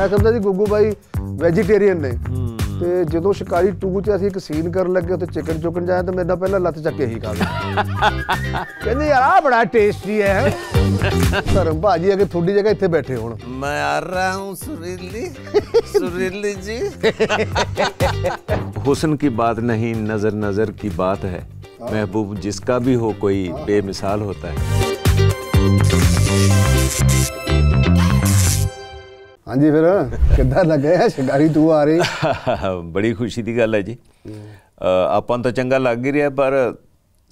ਮੈਂ ਸਮਝਦਾ ਸੀ ਗੁੱਗੂ ਬਾਈ ਵੈਜੀਟੇਰੀਅਨ ਨੇ ਤੇ ਜਦੋਂ ਸ਼ਿਕਾਰੀ 2 ਚ ਅਸੀਂ ਇੱਕ ਸੀਨ ਕਰਨ ਲੱਗੇ ਉੱਥੇ ਚਿਕਨ ਚੁਕਨ ਜਾਇਆ ਤਾਂ ਮੇਰਾ ਪਹਿਲਾਂ ਲੱਤ ਚੱਕੇ ਹੀ ਖਾ ਗਿਆ ਕਹਿੰਦੇ ਯਾਰ ਆ ਬੜਾ ਟੇਸਟੀ ਹੈ ਧਰਮ ਭਾਜੀ ਅਗੇ ਥੋੜੀ ਜਗ੍ਹਾ ਇੱਥੇ ਬੈਠੇ ਹੋਣ ਮੈਂ ਆ ਰਹਾ ਹੂੰ ਸੁਰੀਲੀ ਸੁਰੀਲੀ ਜੀ हुसन की बात नहीं नज़र नज़र की बात है महबूब जिसका भी हो कोई बेमिसाल होता है ਹਾਂਜੀ ਫਿਰ ਕਿੱਦਾਂ ਲੱਗਿਆ ਸ਼ਿਕਾਰੀ ਤੂੰ ਆ ਰਹੀ ਬੜੀ ਖੁਸ਼ੀ ਦੀ ਗੱਲ ਹੈ ਜੀ ਆਪਾਂ ਤਾਂ ਚੰਗਾ ਲੱਗ ਹੀ ਰਿਹਾ ਪਰ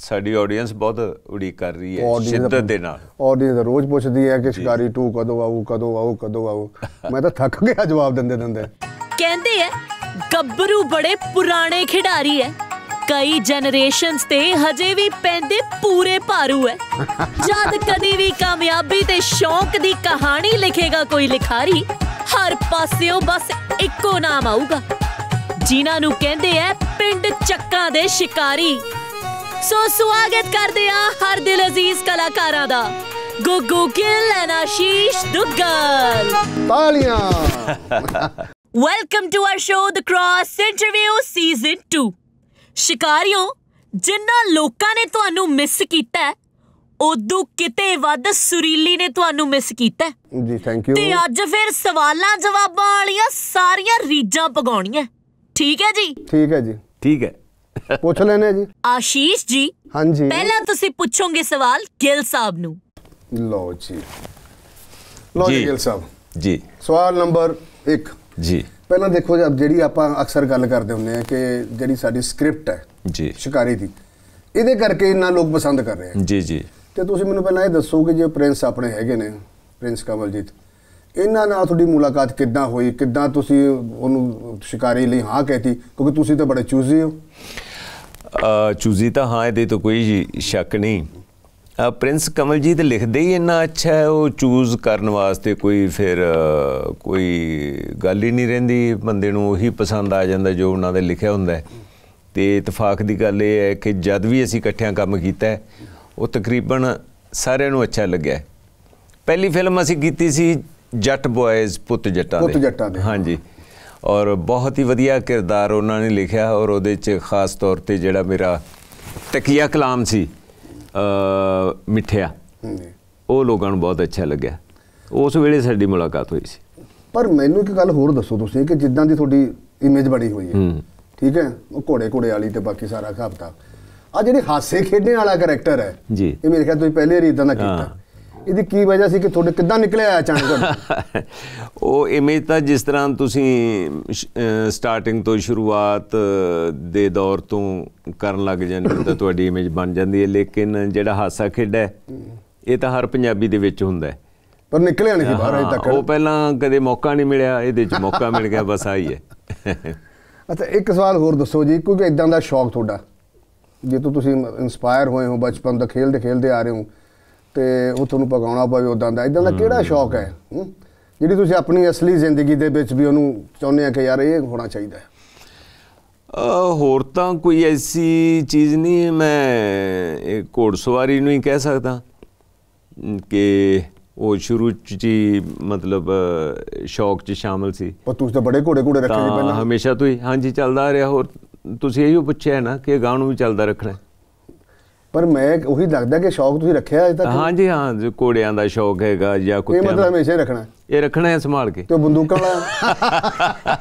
ਸਾਡੀ ਆਡੀਅנס ਬਹੁਤ ਉਡੀਕ ਕਰ ਰਹੀ ਹੈ ਸ਼ਿੱਦਤ ਦੇ ਨਾਲ ਆਡੀਅנס ਰੋਜ਼ ਪੁੱਛਦੀ ਹੈ ਕਿ ਸ਼ਿਕਾਰੀ 2 ਕਦੋਂ ਆਊ ਕਦੋਂ ਆਊ ਕਦੋਂ ਆਊ ਮੈਂ ਤਾਂ ਥੱਕ ਗਿਆ ਜਵਾਬ ਦਿੰਦੇ ਦਿੰਦੇ ਕਹਿੰਦੇ ਐ ਗੱਭਰੂ ਬੜੇ ਪੁਰਾਣੇ ਖਿਡਾਰੀ ਐ ਕਈ ਜਨਰੇਸ਼ਨਸ ਤੇ ਹਜੇ ਵੀ ਪੈਂਦੇ ਪੂਰੇ ਭਾਰੂ ਐ ਜਦ ਕਦੀ ਵੀ ਕਾਮਯਾਬੀ ਤੇ ਸ਼ੌਂਕ ਦੀ ਕਹਾਣੀ ਲਿਖੇਗਾ ਕੋਈ ਲਿਖਾਰੀ ਹਰ ਪਾਸਿਓਂ ਬਸ ਇੱਕੋ ਨਾਮ ਆਊਗਾ ਜਿਨ੍ਹਾਂ ਨੂੰ ਕਹਿੰਦੇ ਐ ਪਿੰਡ ਚੱਕਾਂ ਦੇ ਸ਼ਿਕਾਰੀ ਸੋ ਸਵਾਗਤ ਕਰਦੇ ਆ ਹਰ ਦਿਲ ਅਜ਼ੀਜ਼ ਕਲਾਕਾਰਾਂ ਦਾ ਗੁੱਗੂ ਗਿੱਲ ਐਂਡ ਆਸ਼ੀਸ਼ ਦੁੱਗਲ ਤਾਲੀਆਂ welcome to our show the cross interview season 2 ਸ਼ਿਕਾਰੀਓ ਜਿੰਨਾ ਲੋਕਾਂ ਨੇ ਤੁਹਾਨੂੰ ਮਿਸ ਕੀਤਾ ਉਦੋਂ ਕਿਤੇ ਵੱਧ ਸੁਰੀਲੀ ਨੇ ਤੁਹਾਨੂੰ ਮਿਸ ਕੀਤਾ ਜੀ ਥੈਂਕ ਯੂ ਤੇ ਅੱਜ ਫਿਰ ਸਵਾਲਾਂ ਜਵਾਬਾਂ ਵਾਲੀਆਂ ਸਾਰੀਆਂ ਰੀਜਾਂ ਪਗਾਉਣੀਆਂ ਠੀਕ ਹੈ ਜੀ ਠੀਕ ਹੈ ਜੀ ਠੀਕ ਹੈ ਪੁੱਛ ਲੈਣੇ ਜੀ ਆਸ਼ੀਸ਼ ਜੀ ਹਾਂਜੀ ਪਹਿਲਾਂ ਤੁਸੀਂ ਪੁੱਛੋਗੇ ਸਵਾਲ ਗਿੱਲ ਸਾਹਿਬ ਨੂੰ ਲਓ ਜੀ ਲਓ ਜੀ ਗਿੱਲ ਸਾਹਿਬ ਜੀ ਸਵਾਲ ਨੰਬਰ 1 ਜੀ ਪਹਿਲਾਂ ਦੇਖੋ ਜਿਹੜੀ ਆਪਾਂ ਅਕਸਰ ਗੱਲ ਕਰਦੇ ਹੁੰਦੇ ਆ ਕਿ ਜਿਹੜੀ ਸਾਡੀ ਸਕ੍ਰਿਪਟ ਹੈ ਜੀ ਸ਼ਿਕਾਰੀ ਦੀ ਇਹਦੇ ਕਰਕੇ ਇੰਨਾ ਲੋਕ ਪਸੰਦ ਕਰ ਰਹੇ ਆ ਜੀ ਜੀ ਤੇ ਤੁਸੀਂ ਮੈਨੂੰ ਪਹਿਲਾਂ ਇਹ ਦੱਸੋ ਕਿ ਜੇ ਪ੍ਰਿੰਸ ਆਪਣੇ ਹੈਗੇ ਨੇ ਪ੍ਰਿੰਸ ਕਮਲਜੀਤ ਇਹਨਾਂ ਨਾਲ ਤੁਹਾਡੀ ਮੁਲਾਕਾਤ ਕਿੱਦਾਂ ਹੋਈ ਕਿੱਦਾਂ ਤੁਸੀਂ ਉਹਨੂੰ ਸ਼ਿਕਾਰੀ ਲਈ ਹਾਂ ਕਹਿਤੀ ਕਿਉਂਕਿ ਤੁਸੀਂ ਤਾਂ ਬੜੇ ਚੂਜ਼ੀ ਹੋ ਚੂਜ਼ੀ ਤਾਂ ਹਾਂ ਇਹਦੇ ਤੋਂ ਕੋਈ ਸ਼ੱਕ ਨਹੀਂ ਪ੍ਰਿੰਸ ਕਮਲਜੀਤ ਲਿਖਦੇ ਹੀ ਇੰਨਾ ਅੱਛਾ ਹੈ ਉਹ ਚੂਜ਼ ਕਰਨ ਵਾਸਤੇ ਕੋਈ ਫਿਰ ਕੋਈ ਗੱਲ ਹੀ ਨਹੀਂ ਰਹਿੰਦੀ ਬੰਦੇ ਨੂੰ ਉਹੀ ਪਸੰਦ ਆ ਜਾਂਦਾ ਜੋ ਉਹਨਾਂ ਦੇ ਲਿਖਿਆ ਹੁੰਦਾ ਤੇ ਇਤਫਾਕ ਦੀ ਗੱਲ ਇਹ ਹੈ ਕਿ ਜਦ ਵੀ ਅਸੀਂ ਇਕੱਠਿਆਂ ਕੰਮ ਕੀਤਾ ਉਹ ਤਕਰੀਬਨ ਸਾਰਿਆਂ ਨੂੰ ਅੱਛਾ ਲੱਗਿਆ ਪਹਿਲੀ ਫਿਲਮ ਅਸੀਂ ਕੀਤੀ ਸੀ ਜੱਟ ਬॉयਜ਼ ਪੁੱਤ ਜੱਟਾਂ ਦੇ ਪੁੱਤ ਜੱਟਾਂ ਦੇ ਹਾਂਜੀ ਔਰ ਬਹੁਤ ਹੀ ਵਧੀਆ ਕਿਰਦਾਰ ਉਹਨਾਂ ਨੇ ਲਿਖਿਆ ਔਰ ਉਹਦੇ 'ਚ ਖਾਸ ਤੌਰ ਤੇ ਜਿਹੜਾ ਮੇਰਾ ਤਕੀਆ ਕਲਾਮ ਸੀ ਮਿੱਠਿਆ ਉਹ ਲੋਕਾਂ ਨੂੰ ਬਹੁਤ ਅੱਛਾ ਲੱਗਿਆ ਉਸ ਵੇਲੇ ਸਾਡੀ ਮੁਲਾਕਾਤ ਹੋਈ ਸੀ ਪਰ ਮੈਨੂੰ ਇੱਕ ਗੱਲ ਹੋਰ ਦੱਸੋ ਤੁਸੀਂ ਕਿ ਜਿੱਦਾਂ ਦੀ ਤੁਹਾਡੀ ਇਮੇਜ ਬਣੀ ਹੋਈ ਹੈ ਠੀਕ ਹੈ ਉਹ ਘੋੜੇ ਘੋੜੇ ਵਾਲੀ ਤੇ ਬਾਕੀ ਸਾਰਾ ਹਿਸਾਬ ਆ ਜਿਹੜੇ ਹਾਸੇ ਖੇਡਣ ਵਾਲਾ ਕੈਰੈਕਟਰ ਹੈ ਜੀ ਇਹ ਮੇਰੇ ਖਿਆਲ ਤੋਂ ਪਹਿਲੇ ਵਾਰੀ ਇਦਾਂ ਦਾ ਕੀਤਾ ਇਹਦੀ ਕੀ ਵਜ੍ਹਾ ਸੀ ਕਿ ਤੁਹਾਡੇ ਕਿੱਦਾਂ ਨਿਕਲਿਆ ਚਾਣਕ ਉਹ ਇਮੇਜ ਤਾਂ ਜਿਸ ਤਰ੍ਹਾਂ ਤੁਸੀਂ ਸਟਾਰਟਿੰਗ ਤੋਂ ਸ਼ੁਰੂਆਤ ਦੇ ਦੌਰ ਤੋਂ ਕਰਨ ਲੱਗ ਜਾਂਦੇ ਤਾਂ ਤੁਹਾਡੀ ਇਮੇਜ ਬਣ ਜਾਂਦੀ ਹੈ ਲੇਕਿਨ ਜਿਹੜਾ ਹਾਸਾ ਖੇਡਾ ਹੈ ਇਹ ਤਾਂ ਹਰ ਪੰਜਾਬੀ ਦੇ ਵਿੱਚ ਹੁੰਦਾ ਹੈ ਪਰ ਨਿਕਲਿਆ ਨਹੀਂ ਬਾਹਰ ਅਜੇ ਤੱਕ ਉਹ ਪਹਿਲਾਂ ਕਦੇ ਮੌਕਾ ਨਹੀਂ ਮਿਲਿਆ ਇਹਦੇ ਵਿੱਚ ਮੌਕਾ ਮਿਲ ਗਿਆ ਬਸ ਆਈ ਹੈ ਅੱਛਾ ਇੱਕ ਸਵਾਲ ਹੋਰ ਦੱਸੋ ਜੀ ਕਿਉਂਕਿ ਇਦਾਂ ਦਾ ਸ਼ੌਕ ਤੁਹਾਡਾ ਜੇ ਤੋਂ ਤੁਸੀਂ ਇਨਸਪਾਇਰ ਹੋਏ ਹੋ ਬਚਪਨ ਤੋਂ ਦੇ ਖੇਲਦੇ ਆ ਰਹੇ ਹੋ ਤੇ ਉਹ ਤੁਹਾਨੂੰ ਪਗਾਉਣਾ ਪਵੇ ਉਦਾਂ ਦਾ ਇਦਾਂ ਦਾ ਕਿਹੜਾ ਸ਼ੌਕ ਹੈ ਜਿਹੜੀ ਤੁਸੀਂ ਆਪਣੀ ਅਸਲੀ ਜ਼ਿੰਦਗੀ ਦੇ ਵਿੱਚ ਵੀ ਉਹਨੂੰ ਚਾਹੁੰਦੇ ਆ ਕਿ ਯਾਰ ਇਹ ਹੋਣਾ ਚਾਹੀਦਾ ਹੈ ਹੋਰ ਤਾਂ ਕੋਈ ਐਸੀ ਚੀਜ਼ ਨਹੀਂ ਮੈਂ ਇੱਕ ਘੋੜਸਵਾਰੀ ਨੂੰ ਹੀ ਕਹਿ ਸਕਦਾ ਕਿ ਉਹ ਸ਼ੁਰੂ ਚ ਜੀ ਮਤਲਬ ਸ਼ੌਕ ਚ ਸ਼ਾਮਲ ਸੀ ਪਰ ਤੁਸੀਂ ਤਾਂ ਬੜੇ ਘੋੜੇ ਘੋੜੇ ਰੱਖੇ ਜੀ ਪਹਿਲਾਂ ਹਮੇਸ਼ਾ ਤੋਂ ਹੀ ਹਾਂਜੀ ਚੱਲਦਾ ਰਿਹਾ ਹੋਰ ਤੁਸੀਂ ਇਹੋ ਪੁੱਛਿਆ ਨਾ ਕਿ ਗਾਂ ਨੂੰ ਵੀ ਚੱਲਦਾ ਰੱਖਣਾ ਪਰ ਮੈਂ ਉਹੀ ਲੱਗਦਾ ਕਿ ਸ਼ੌਕ ਤੁਸੀਂ ਰੱਖਿਆ ਅਜੇ ਤੱਕ ਹਾਂਜੀ ਹਾਂ ਜੋ ਕੋੜਿਆਂ ਦਾ ਸ਼ੌਕ ਹੈਗਾ ਜਾਂ ਕੁੱਤਿਆਂ ਦਾ ਇਹ ਮਤਲਬ ਹਮੇਸ਼ਾ ਰੱਖਣਾ ਰੱਖਣਾ ਇਹ ਰੱਖਣਾ ਹੈ ਸੰਭਾਲ ਕੇ ਤੇ ਬੰਦੂਕਾਂ ਵਾਲਾ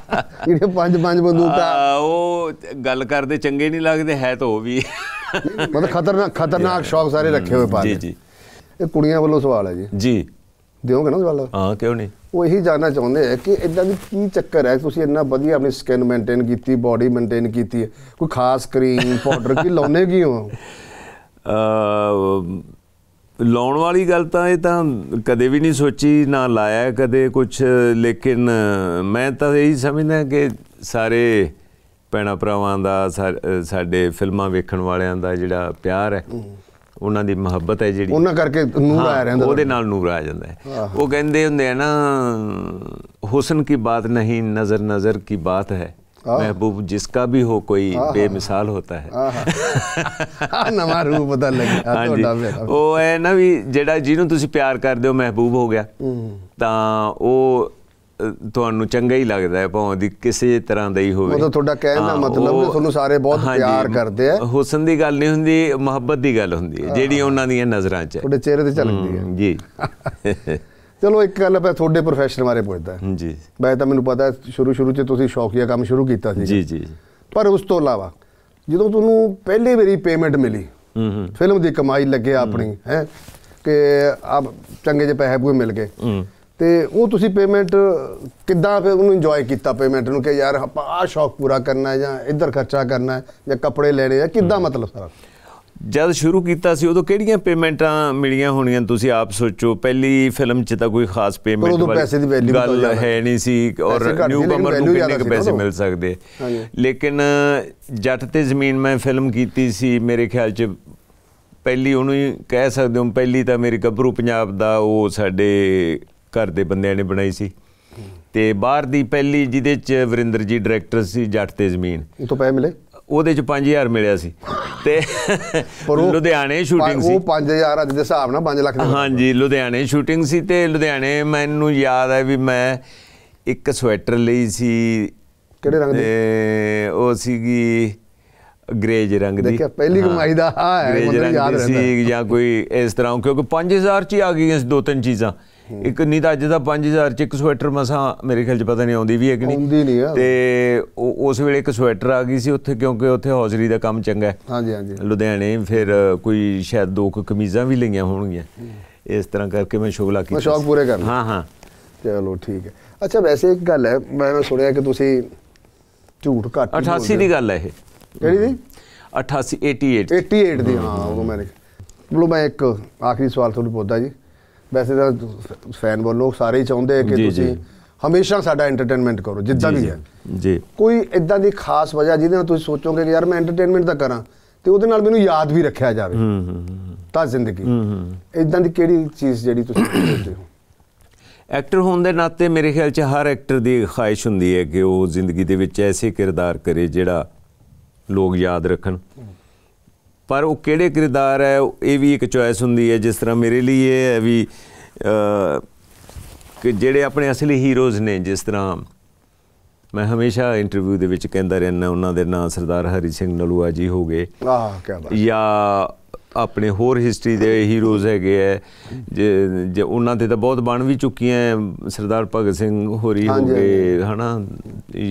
ਇਹਦੇ ਪੰਜ ਪੰਜ ਬੰਦੂਕਾਂ ਉਹ ਗੱਲ ਕਰਦੇ ਚੰਗੇ ਨਹੀਂ ਲੱਗਦੇ ਹੈ ਤਾਂ ਉਹ ਵੀ ਮਤਲਬ ਖਤਰਨਾਕ ਖਤਰਨਾਕ ਸ਼ੌਕ ਸਾਰੇ ਰੱਖੇ ਹੋਏ ਪਾ ਜੀ ਜੀ ਇਹ ਕੁੜੀਆਂ ਵੱਲੋਂ ਸਵਾਲ ਹੈ ਜੀ ਜੀ ਦਿਓਗੇ ਨਾ ਸਵਾਲ ਹਾਂ ਕਿਉਂ ਨਹੀਂ ਉਹ ਇਹੀ ਜਾਨਣਾ ਚਾਹੁੰਦੇ ਆ ਕਿ ਇਦਾਂ ਦੀ ਕੀ ਚੱਕਰ ਹੈ ਤੁਸੀਂ ਇੰਨਾ ਵਧੀਆ ਆਪਣੀ ਸਕਿਨ ਮੇਨਟੇਨ ਕੀਤੀ ਬਾਡੀ ਮੇਨਟੇਨ ਕੀਤੀ ਕੋਈ ਖਾਸ ਕਰੀਮ ਪਾਊਡਰ ਕੀ ਲਾਉਨੇ ਕੀ ਹੋ ਲਾਉਣ ਵਾਲੀ ਗੱਲ ਤਾਂ ਇਹ ਤਾਂ ਕਦੇ ਵੀ ਨਹੀਂ ਸੋਚੀ ਨਾ ਲਾਇਆ ਕਦੇ ਕੁਝ ਲੇਕਿਨ ਮੈਂ ਤਾਂ ਇਹੀ ਸਮਝਦਾ ਕਿ ਸਾਰੇ ਪੈਣਾ ਭਰਾਵਾਂ ਦਾ ਸਾਡੇ ਫਿਲਮਾਂ ਵੇਖਣ ਵਾਲਿਆਂ ਦਾ ਜਿਹੜਾ ਪਿਆਰ ਹੈ ਉਹਨਾਂ ਦੀ ਮੁਹੱਬਤ ਹੈ ਜਿਹੜੀ ਉਹਨਾਂ ਕਰਕੇ ਨੂਰ ਆ ਰਹਿੰਦਾ ਉਹਦੇ ਨਾਲ ਨੂਰ ਆ ਜਾਂਦਾ ਹੈ ਉਹ ਕਹਿੰਦੇ ਹੁੰਦੇ ਆ ਨਾ ਹੁਸਨ ਕੀ ਬਾਤ ਨਹੀਂ ਨਜ਼ਰ ਨਜ਼ਰ ਕੀ ਬਾਤ ਹੈ महबूब जिसका भी हो कोई ਬੇਮਿਸਾਲ ਹੁੰਦਾ ਹੈ ਆਹ ਨਵਾਂ ਰੂਪ ਪਤਾ ਲੱਗਿਆ ਤੁਹਾਡਾ ਮੇਰਾ ਉਹ ਐ ਨਾ ਵੀ ਜਿਹੜਾ ਜਿਹਨੂੰ ਤੁਸੀਂ ਪਿਆਰ ਕਰਦੇ ਹੋ ਮਹਿਬੂਬ ਹੋ ਗਿਆ ਤਾਂ ਉਹ ਤੁਹਾਨੂੰ ਚੰਗਾ ਹੀ ਲੱਗਦਾ ਹੈ ਭਾਵੇਂ ਦੀ ਕਿਸੇ ਤਰ੍ਹਾਂ ਦਾ ਹੀ ਹੋਵੇ ਮਤਲਬ ਤੁਹਾਡਾ ਕਹਿਣ ਦਾ ਮਤਲਬ ਕਿ ਤੁਹਾਨੂੰ ਸਾਰੇ ਬਹੁਤ ਪਿਆਰ ਕਰਦੇ ਆ ਹੁਸਨ ਦੀ ਗੱਲ ਨਹੀਂ ਹੁੰਦੀ ਮੁਹੱਬਤ ਦੀ ਗੱਲ ਹੁੰਦੀ ਹੈ ਜਿਹੜੀ ਉਹਨਾਂ ਦੀਆਂ ਨਜ਼ਰਾਂ 'ਚ ਹੈ ਤੁਹਾਡੇ ਚਿਹਰੇ ਤੇ ਚਲਦੀ ਹੈ ਜੀ ਚਲੋ ਇੱਕ ਗੱਲ ਮੈਂ ਤੁਹਾਡੇ ਪ੍ਰੋਫੈਸ਼ਨ ਬਾਰੇ ਪੁੱਛਦਾ ਜੀ ਮੈਂ ਤਾਂ ਮੈਨੂੰ ਪਤਾ ਸ਼ੁਰੂ ਸ਼ੁਰੂ 'ਚ ਤੁਸੀਂ ਸ਼ੌਕੀਆ ਕੰਮ ਸ਼ੁਰੂ ਕੀਤਾ ਸੀ ਜੀ ਜੀ ਪਰ ਉਸ ਤੋਂ ਇਲਾਵਾ ਜਦੋਂ ਤੁਹਾਨੂੰ ਪਹਿਲੀ ਵਾਰੀ ਪੇਮੈਂਟ ਮਿਲੀ ਹੂੰ ਫਿਲਮ ਦੀ ਕਮਾਈ ਲੱਗੇ ਆਪਣੀ ਹੈ ਕਿ ਆਪ ਚੰਗੇ ਜਿਹੇ ਪੈਸੇ ਪੂਏ ਮਿਲ ਗਏ ਤੇ ਉਹ ਤੁਸੀਂ ਪੇਮੈਂਟ ਕਿੱਦਾਂ ਫਿਰ ਉਹਨੂੰ ਇੰਜੋਏ ਕੀਤਾ ਪੇਮੈਂਟ ਨੂੰ ਕਿ ਯਾਰ ਆਪਾਂ ਆ ਸ਼ੌਕ ਪੂਰਾ ਕਰਨਾ ਹੈ ਜਾਂ ਇੱਧਰ ਖਰਚਾ ਕਰਨਾ ਹੈ ਜਾਂ ਕੱਪੜੇ ਲੈਣੇ ਆ ਕਿੱਦਾਂ ਮਤਲਬ ਸਾਰਾ ਜਦ ਸ਼ੁਰੂ ਕੀਤਾ ਸੀ ਉਦੋਂ ਕਿਹੜੀਆਂ ਪੇਮੈਂਟਾਂ ਮਿਲੀਆਂ ਹੋਣੀਆਂ ਤੁਸੀਂ ਆਪ ਸੋਚੋ ਪਹਿਲੀ ਫਿਲਮ 'ਚ ਤਾਂ ਕੋਈ ਖਾਸ ਪੇਮੈਂਟ ਵਾਲੀ ਗੱਲ ਹੈ ਨਹੀਂ ਸੀ ਔਰ ਨਿਊ ਕਮਰ ਨੂੰ ਕਿੰਨੇ ਪੈਸੇ ਮਿਲ ਸਕਦੇ ਲੇਕਿਨ ਜੱਟ ਤੇ ਜ਼ਮੀਨ ਮੈਂ ਫਿਲਮ ਕੀਤੀ ਸੀ ਮੇਰੇ ਖਿਆਲ 'ਚ ਪਹਿਲੀ ਉਹਨੂੰ ਕਹਿ ਸਕਦੇ ਹਾਂ ਪਹਿਲੀ ਤਾਂ ਮੇਰੇ ਗੱਭਰੂ ਪੰਜਾਬ ਦਾ ਉਹ ਸਾਡੇ ਘਰ ਦੇ ਬੰਦਿਆਂ ਨੇ ਬਣਾਈ ਸੀ ਤੇ ਬਾਹਰ ਦੀ ਪਹਿਲੀ ਜਿਹਦੇ 'ਚ ਵਰਿੰਦਰ ਜੀ ਡਾਇਰੈਕਟਰ ਸੀ ਜੱਟ ਤੇ ਜ਼ਮੀਨ ਉਹ ਤੋਂ ਪੈਸੇ ਮਿਲੇ ਉਹਦੇ ਚ 5000 ਮਿਲਿਆ ਸੀ ਤੇ ਲੁਧਿਆਣੇ ਸ਼ੂਟਿੰਗ ਸੀ ਉਹ 5000 ਅੱਜ ਦੇ ਹਿਸਾਬ ਨਾਲ 5 ਲੱਖ ਹਾਂਜੀ ਲੁਧਿਆਣੇ ਸ਼ੂਟਿੰਗ ਸੀ ਤੇ ਲੁਧਿਆਣੇ ਮੈਨੂੰ ਯਾਦ ਹੈ ਵੀ ਮੈਂ ਇੱਕ ਸਵੈਟਰ ਲਈ ਸੀ ਕਿਹੜੇ ਰੰਗ ਦੀ ਉਹ ਸੀਗੀ ਗ੍ਰੇਜ ਰੰਗ ਦੀ ਦੇਖਿਆ ਪਹਿਲੀ ਕਮਾਈ ਦਾ ਹੈ ਯਾਦ ਰਹਿੰਦਾ ਸੀ ਜਾਂ ਕੋਈ ਇਸ ਤਰ੍ਹਾਂ ਕਿਉਂਕਿ 5000 ਚ ਹੀ ਆ ਗਈਆਂ ਦੋ ਤਿੰਨ ਚੀਜ਼ਾਂ ਇੱਕ ਨਹੀਂ ਤਾਂ ਅੱਜ ਦਾ 5000 ਚ ਇੱਕ ਸਵੈਟਰ ਮਸਾਂ ਮੇਰੇ ਖਿਆਲ ਚ ਪਤਾ ਨਹੀਂ ਆਉਂਦੀ ਵੀ ਹੈ ਕਿ ਨਹੀਂ ਆਉਂਦੀ ਨਹੀਂ ਆ ਤੇ ਉਸ ਵੇਲੇ ਇੱਕ ਸਵੈਟਰ ਆ ਗਈ ਸੀ ਉੱਥੇ ਕਿਉਂਕਿ ਉੱਥੇ ਹੌਜ਼ਰੀ ਦਾ ਕੰਮ ਚੰਗਾ ਹੈ ਹਾਂਜੀ ਹਾਂਜੀ ਲੁਧਿਆਣੇ ਫਿਰ ਕੋਈ ਸ਼ਾਇਦ ਦੋ ਕੁ ਕਮੀਜ਼ਾਂ ਵੀ ਲਈਆਂ ਹੋਣਗੀਆਂ ਇਸ ਤਰ੍ਹਾਂ ਕਰਕੇ ਮੈਂ ਸ਼ੁਗਲਾ ਕੀਤਾ ਸ਼ੌਕ ਪੂਰੇ ਕਰਨਾ ਹਾਂ ਹਾਂ ਚਲੋ ਠੀਕ ਹੈ ਅੱਛਾ ਵੈਸੇ ਇੱਕ ਗੱਲ ਹੈ ਮੈਂ ਸੁਣਿਆ ਕਿ ਤੁਸੀਂ ਝੂਠ ਘੱਟ 88 ਦੀ ਗੱਲ ਹੈ ਇਹ ਕਿਹੜੀ ਦੀ 88 88 88 ਦੀ ਹਾਂ ਉਹ ਮੈਂ ਬਲੋ ਮੈਂ ਇੱਕ ਆਖਰੀ ਸਵਾਲ ਤੁਹਾਨੂੰ ਪੁੱਛਦਾ ਜੀ ਵੈਸੇ ਤਾਂ ਫੈਨ ਵੱਲੋਂ ਸਾਰੇ ਹੀ ਚਾਹੁੰਦੇ ਕਿ ਤੁਸੀਂ ਹਮੇਸ਼ਾ ਸਾਡਾ ਐਂਟਰਟੇਨਮੈਂਟ ਕਰੋ ਜਿੱਦਾਂ ਵੀ ਹੈ ਜੀ ਕੋਈ ਇਦਾਂ ਦੀ ਖਾਸ ਵਜ੍ਹਾ ਜਿਹਦੇ ਨਾਲ ਤੁਸੀਂ ਸੋਚੋਗੇ ਕਿ ਯਾਰ ਮੈਂ ਐਂਟਰਟੇਨਮੈਂਟ ਤਾਂ ਕਰਾਂ ਤੇ ਉਹਦੇ ਨਾਲ ਮੈਨੂੰ ਯਾਦ ਵੀ ਰੱਖਿਆ ਜਾਵੇ ਹੂੰ ਹੂੰ ਤਾਂ ਜ਼ਿੰਦਗੀ ਹੂੰ ਹੂੰ ਇਦਾਂ ਦੀ ਕਿਹੜੀ ਚੀਜ਼ ਜਿਹੜੀ ਤੁਸੀਂ ਕਰਦੇ ਹੋ ਐਕਟਰ ਹੋਣ ਦੇ ਨਾਤੇ ਮੇਰੇ ਖਿਆਲ 'ਚ ਹਰ ਐਕਟਰ ਦੀ ਖਾਹਿਸ਼ ਹੁੰਦੀ ਹੈ ਕਿ ਉਹ ਜ਼ਿੰਦਗੀ ਦੇ ਵਿੱਚ ਐਸੇ ਕਿਰਦਾਰ ਕਰੇ ਜਿਹੜਾ ਲੋਕ ਯਾਦ ਰੱਖਣ ਪਰ ਉਹ ਕਿਹੜੇ ਕਿਰਦਾਰ ਹੈ ਇਹ ਵੀ ਇੱਕ ਚੁਆਇਸ ਹੁੰਦੀ ਹੈ ਜਿਸ ਤਰ੍ਹਾਂ ਮੇਰੇ ਲਈ ਇਹ ਹੈ ਵੀ ਕਿ ਜਿਹੜੇ ਆਪਣੇ ਅਸਲੀ ਹੀਰੋਜ਼ ਨੇ ਜਿਸ ਤਰ੍ਹਾਂ ਮੈਂ ਹਮੇਸ਼ਾ ਇੰਟਰਵਿਊ ਦੇ ਵਿੱਚ ਕਹਿੰਦਾ ਰਹਿਣਾ ਉਹਨਾਂ ਦੇ ਨਾਂ ਸਰਦਾਰ ਹਰੀ ਸਿੰਘ ਨਲੂਆ ਜੀ ਹੋ ਗਏ ਆਹ ਕੀ ਬਾਤ ਜਾਂ ਆਪਣੇ ਹੋਰ ਹਿਸਟਰੀ ਦੇ ਹੀਰੋਜ਼ ਹੈਗੇ ਐ ਜੇ ਉਹਨਾਂ ਤੇ ਤਾਂ ਬਹੁਤ ਬਣ ਵੀ ਚੁੱਕੀਆਂ ਸਰਦਾਰ ਭਗਤ ਸਿੰਘ ਹੋਰੀ ਹੋ ਗਏ ਹਨਾ